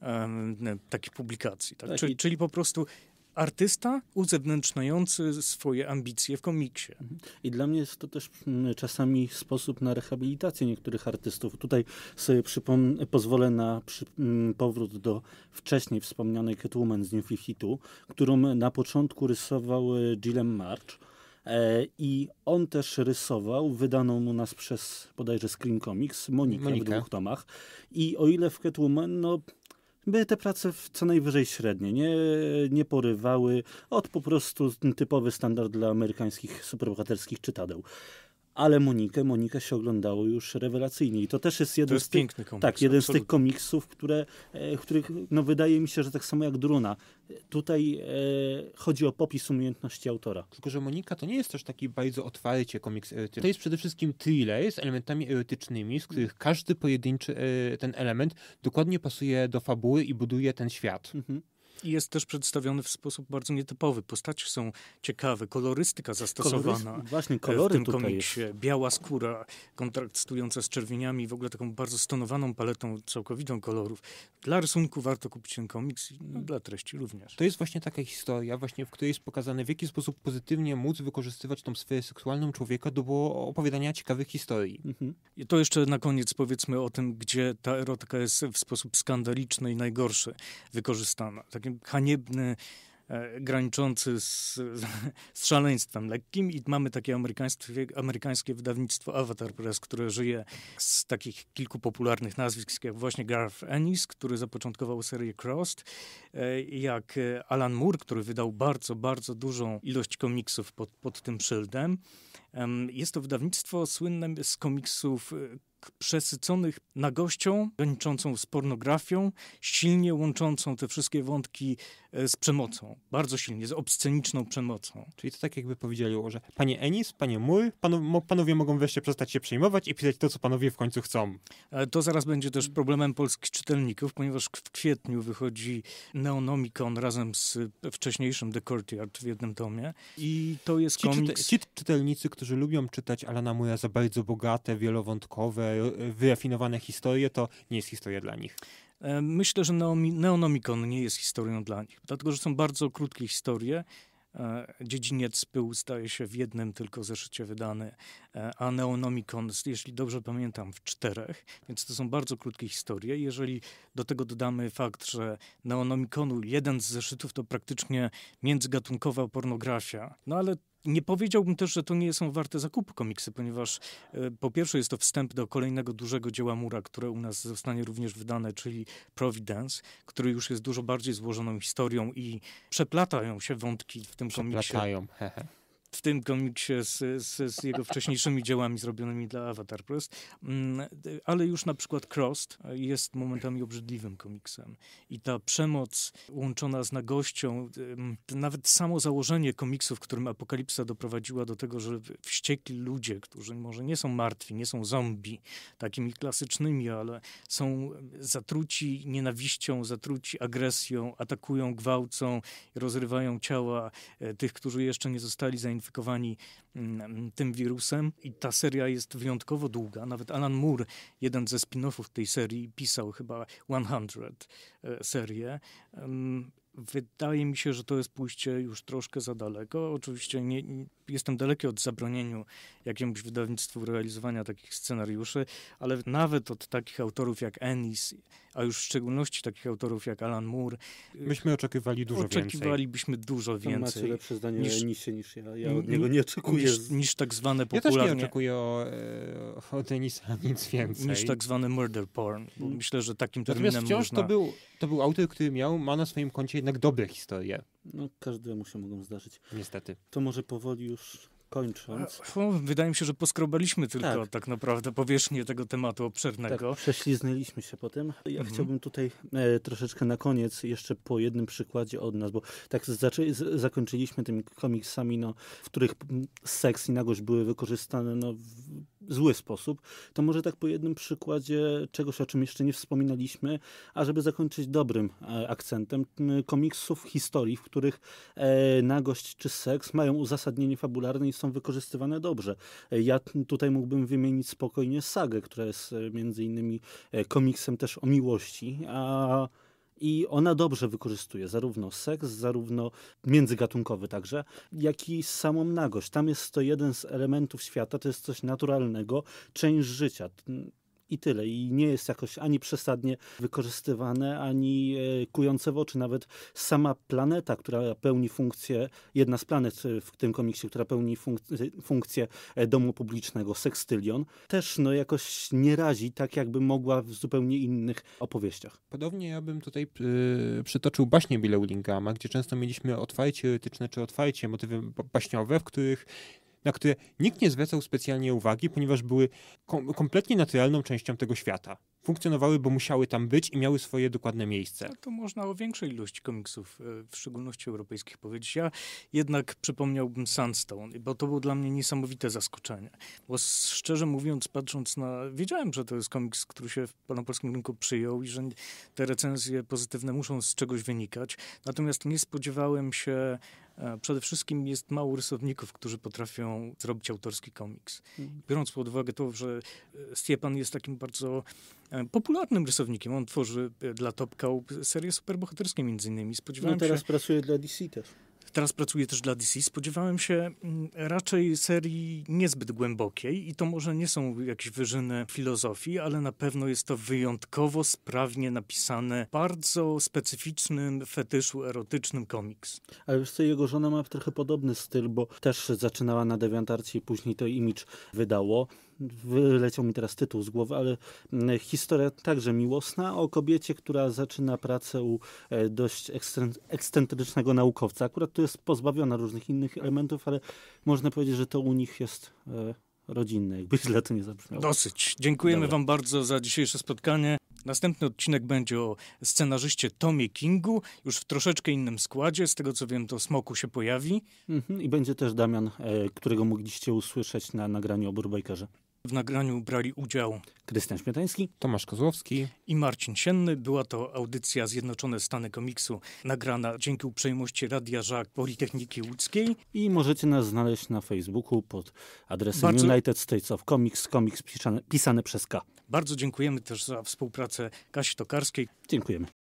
um, takich publikacji. Tak? tak czyli, czyli po prostu artysta uzewnętrzniający swoje ambicje w komiksie. I dla mnie jest to też mm, czasami sposób na rehabilitację niektórych artystów. Tutaj sobie pozwolę na przy mm, powrót do wcześniej wspomnianej Catwoman z New 52, którą na początku rysował e, Gillem March. E, I on też rysował, wydaną mu nas przez bodajże Screen Comics, Monikę, w dwóch tomach. I o ile w Catwoman, no by te prace w co najwyżej średnie nie, nie porywały od po prostu typowy standard dla amerykańskich superbohaterskich czytadeł ale Monikę, Monikę się oglądało już rewelacyjnie i to też jest jeden, jest z, tych, komiks, tak, jeden z tych komiksów, które, e, których no, wydaje mi się, że tak samo jak Druna, tutaj e, chodzi o popis umiejętności autora. Tylko, że Monika to nie jest też taki bardzo otwarcie komiks erotyczny. To jest przede wszystkim thriller z elementami erotycznymi, z których każdy pojedynczy e, ten element dokładnie pasuje do fabuły i buduje ten świat. Mhm. I jest też przedstawiony w sposób bardzo nietypowy. Postacie są ciekawe, kolorystyka zastosowana Kolorys... Właśnie, e, kolory w tym komiksie. Jest. Biała skóra kontrastująca z czerwieniami, w ogóle taką bardzo stonowaną paletą całkowitą kolorów. Dla rysunku warto kupić ten komiks, no. dla treści również. To jest właśnie taka historia, właśnie w której jest pokazane, w jaki sposób pozytywnie móc wykorzystywać tą sferę seksualną człowieka do opowiadania ciekawych historii. Mhm. I to jeszcze na koniec powiedzmy o tym, gdzie ta erotyka jest w sposób skandaliczny i najgorszy wykorzystana. Takie haniebny, e, graniczący z, z szaleństwem lekkim i mamy takie amerykańskie, amerykańskie wydawnictwo Avatar Press, które żyje z takich kilku popularnych nazwisk, jak właśnie Garth Ennis, który zapoczątkował serię Crossed, e, jak e, Alan Moore, który wydał bardzo, bardzo dużą ilość komiksów pod, pod tym szyldem. Jest to wydawnictwo słynne z komiksów tak przesyconych nagością, graniczącą z pornografią, silnie łączącą te wszystkie wątki e, z przemocą. Bardzo silnie, z obsceniczną przemocą. Czyli to tak jakby powiedzieli, że panie Enis, panie Mój, panowie mogą wreszcie przestać się przejmować i pisać to, co panowie w końcu chcą. E, to zaraz będzie też problemem polskich czytelników, ponieważ w kwietniu wychodzi Neonomicon razem z wcześniejszym The Courtyard w jednym tomie i to jest ci komiks... Czyte, ci czytelnicy, którzy lubią czytać Alana Moya za bardzo bogate, wielowątkowe, wyrafinowane historie, to nie jest historia dla nich. E, myślę, że Neonomicon nie jest historią dla nich, dlatego że są bardzo krótkie historie. E, dziedziniec pył staje się w jednym tylko zeszycie wydany, e, a Neonomicon, jeśli dobrze pamiętam, w czterech, więc to są bardzo krótkie historie. Jeżeli do tego dodamy fakt, że Neonomikonu jeden z zeszytów to praktycznie międzygatunkowa pornografia, no ale nie powiedziałbym też, że to nie są warte zakupu komiksy, ponieważ e, po pierwsze jest to wstęp do kolejnego dużego dzieła Mura, które u nas zostanie również wydane, czyli Providence, który już jest dużo bardziej złożoną historią i przeplatają się wątki w tym komiksie. Przeplatają, w tym komiksie z, z, z jego wcześniejszymi dziełami zrobionymi dla Avatar Press, mm, ale już na przykład Cross jest momentami obrzydliwym komiksem. I ta przemoc łączona z nagością, nawet samo założenie komiksu, w którym apokalipsa doprowadziła do tego, że wściekli ludzie, którzy może nie są martwi, nie są zombie takimi klasycznymi, ale są zatruci nienawiścią, zatruci agresją, atakują, gwałcą, rozrywają ciała e, tych, którzy jeszcze nie zostali zainfekowani, zainfekowani mm, mm, tym wirusem. I ta seria jest wyjątkowo długa. Nawet Alan Moore, jeden ze spin-offów tej serii, pisał chyba 100 e, serię. Wydaje mi się, że to jest pójście już troszkę za daleko. Oczywiście nie, nie, jestem daleki od zabronieniu jakiemuś wydawnictwu realizowania takich scenariuszy, ale nawet od takich autorów jak Ennis, a już w szczególności takich autorów jak Alan Moore. Y, Myśmy oczekiwali dużo oczekiwalibyśmy więcej. Oczekiwalibyśmy dużo więcej. Macie lepsze zdanie niż, o Ennisie niż ja. Ja od niego nie oczekuję. Niż, niż tak zwane popularne. Ja też nie oczekuję od Enisa Ennisa nic więcej. Niż tak zwany murder porn. Myślę, że takim terminem Natomiast wciąż można... to, był, to był autor, który miał, ma na swoim koncie jednak dobre historie. No, każdemu się mogą zdarzyć. Niestety. To może powoli już kończąc. wydaje mi się, że poskrobaliśmy tylko tak, tak naprawdę powierzchnię tego tematu obszernego. Tak, prześliznęliśmy się po tym. Ja mhm. chciałbym tutaj e, troszeczkę na koniec jeszcze po jednym przykładzie od nas, bo tak zaczę- z- zakończyliśmy tymi komiksami, no, w których seks i nagość były wykorzystane no, w zły sposób, to może tak po jednym przykładzie czegoś, o czym jeszcze nie wspominaliśmy, a żeby zakończyć dobrym e, akcentem, komiksów historii, w których e, nagość czy seks mają uzasadnienie fabularne i są wykorzystywane dobrze. E, ja tutaj mógłbym wymienić spokojnie sagę, która jest między innymi komiksem też o miłości, a i ona dobrze wykorzystuje zarówno seks, zarówno międzygatunkowy także, jak i samą nagość. Tam jest to jeden z elementów świata, to jest coś naturalnego, część życia i tyle. I nie jest jakoś ani przesadnie wykorzystywane, ani e, kujące w oczy. Nawet sama planeta, która pełni funkcję, jedna z planet e, w tym komiksie, która pełni funk- e, funkcję domu publicznego, Sextylion, też no jakoś nie razi tak, jakby mogła w zupełnie innych opowieściach. Podobnie ja bym tutaj yy, przytoczył baśnie Billa gdzie często mieliśmy otwarcie teoretyczne czy otwarcie motywy baśniowe, w których na które nikt nie zwracał specjalnie uwagi, ponieważ były kom kompletnie naturalną częścią tego świata funkcjonowały, bo musiały tam być i miały swoje dokładne miejsce. Tak, to można o większej ilości komiksów, e, w szczególności europejskich, powiedzieć. Ja jednak przypomniałbym Sandstone, bo to było dla mnie niesamowite zaskoczenie. Bo szczerze mówiąc, patrząc na... Wiedziałem, że to jest komiks, który się na polskim rynku przyjął i że te recenzje pozytywne muszą z czegoś wynikać. Natomiast nie spodziewałem się e, Przede wszystkim jest mało rysowników, którzy potrafią zrobić autorski komiks. Mhm. Biorąc pod uwagę to, że e, Stiepan jest takim bardzo E, popularnym rysownikiem. On tworzy e, dla Top Cow serię superbohaterskie między innymi. Spodziewałem no teraz się... pracuje dla DC też. Teraz pracuję też dla DC. Spodziewałem się mm, raczej serii niezbyt głębokiej i to może nie są jakieś wyżyny filozofii, ale na pewno jest to wyjątkowo sprawnie napisany, bardzo specyficznym fetyszu erotycznym komiks. Ale wiesz co, jego żona ma trochę podobny styl, bo też zaczynała na Deviantarcie i później to Image wydało wyleciał mi teraz tytuł z głowy, ale mm, historia także miłosna o kobiecie, która zaczyna pracę u e, dość ekscentrycznego naukowca. Akurat tu jest pozbawiona różnych innych elementów, ale można powiedzieć, że to u nich jest e, rodzinne, jakby źle to nie zabrzmiało. Dosyć. Dziękujemy Dobra. wam bardzo za dzisiejsze spotkanie. Następny odcinek będzie o scenarzyście Tomie Kingu, już w troszeczkę innym składzie. Z tego co wiem, to Smoku się pojawi. Mm -hmm. I będzie też Damian, e, którego mogliście usłyszeć na nagraniu o Burbajkerze. W nagraniu brali udział Krystian Śmietański, Tomasz Kozłowski i Marcin Sienny. Była to audycja Zjednoczone Stany Komiksu, nagrana dzięki uprzejmości Radia Żak Politechniki Łódzkiej. I możecie nas znaleźć na Facebooku pod adresem Bardzo... United States of Comics, komiks pisane, pisane przez K. Bardzo dziękujemy też za współpracę Kasi Tokarskiej. Dziękujemy.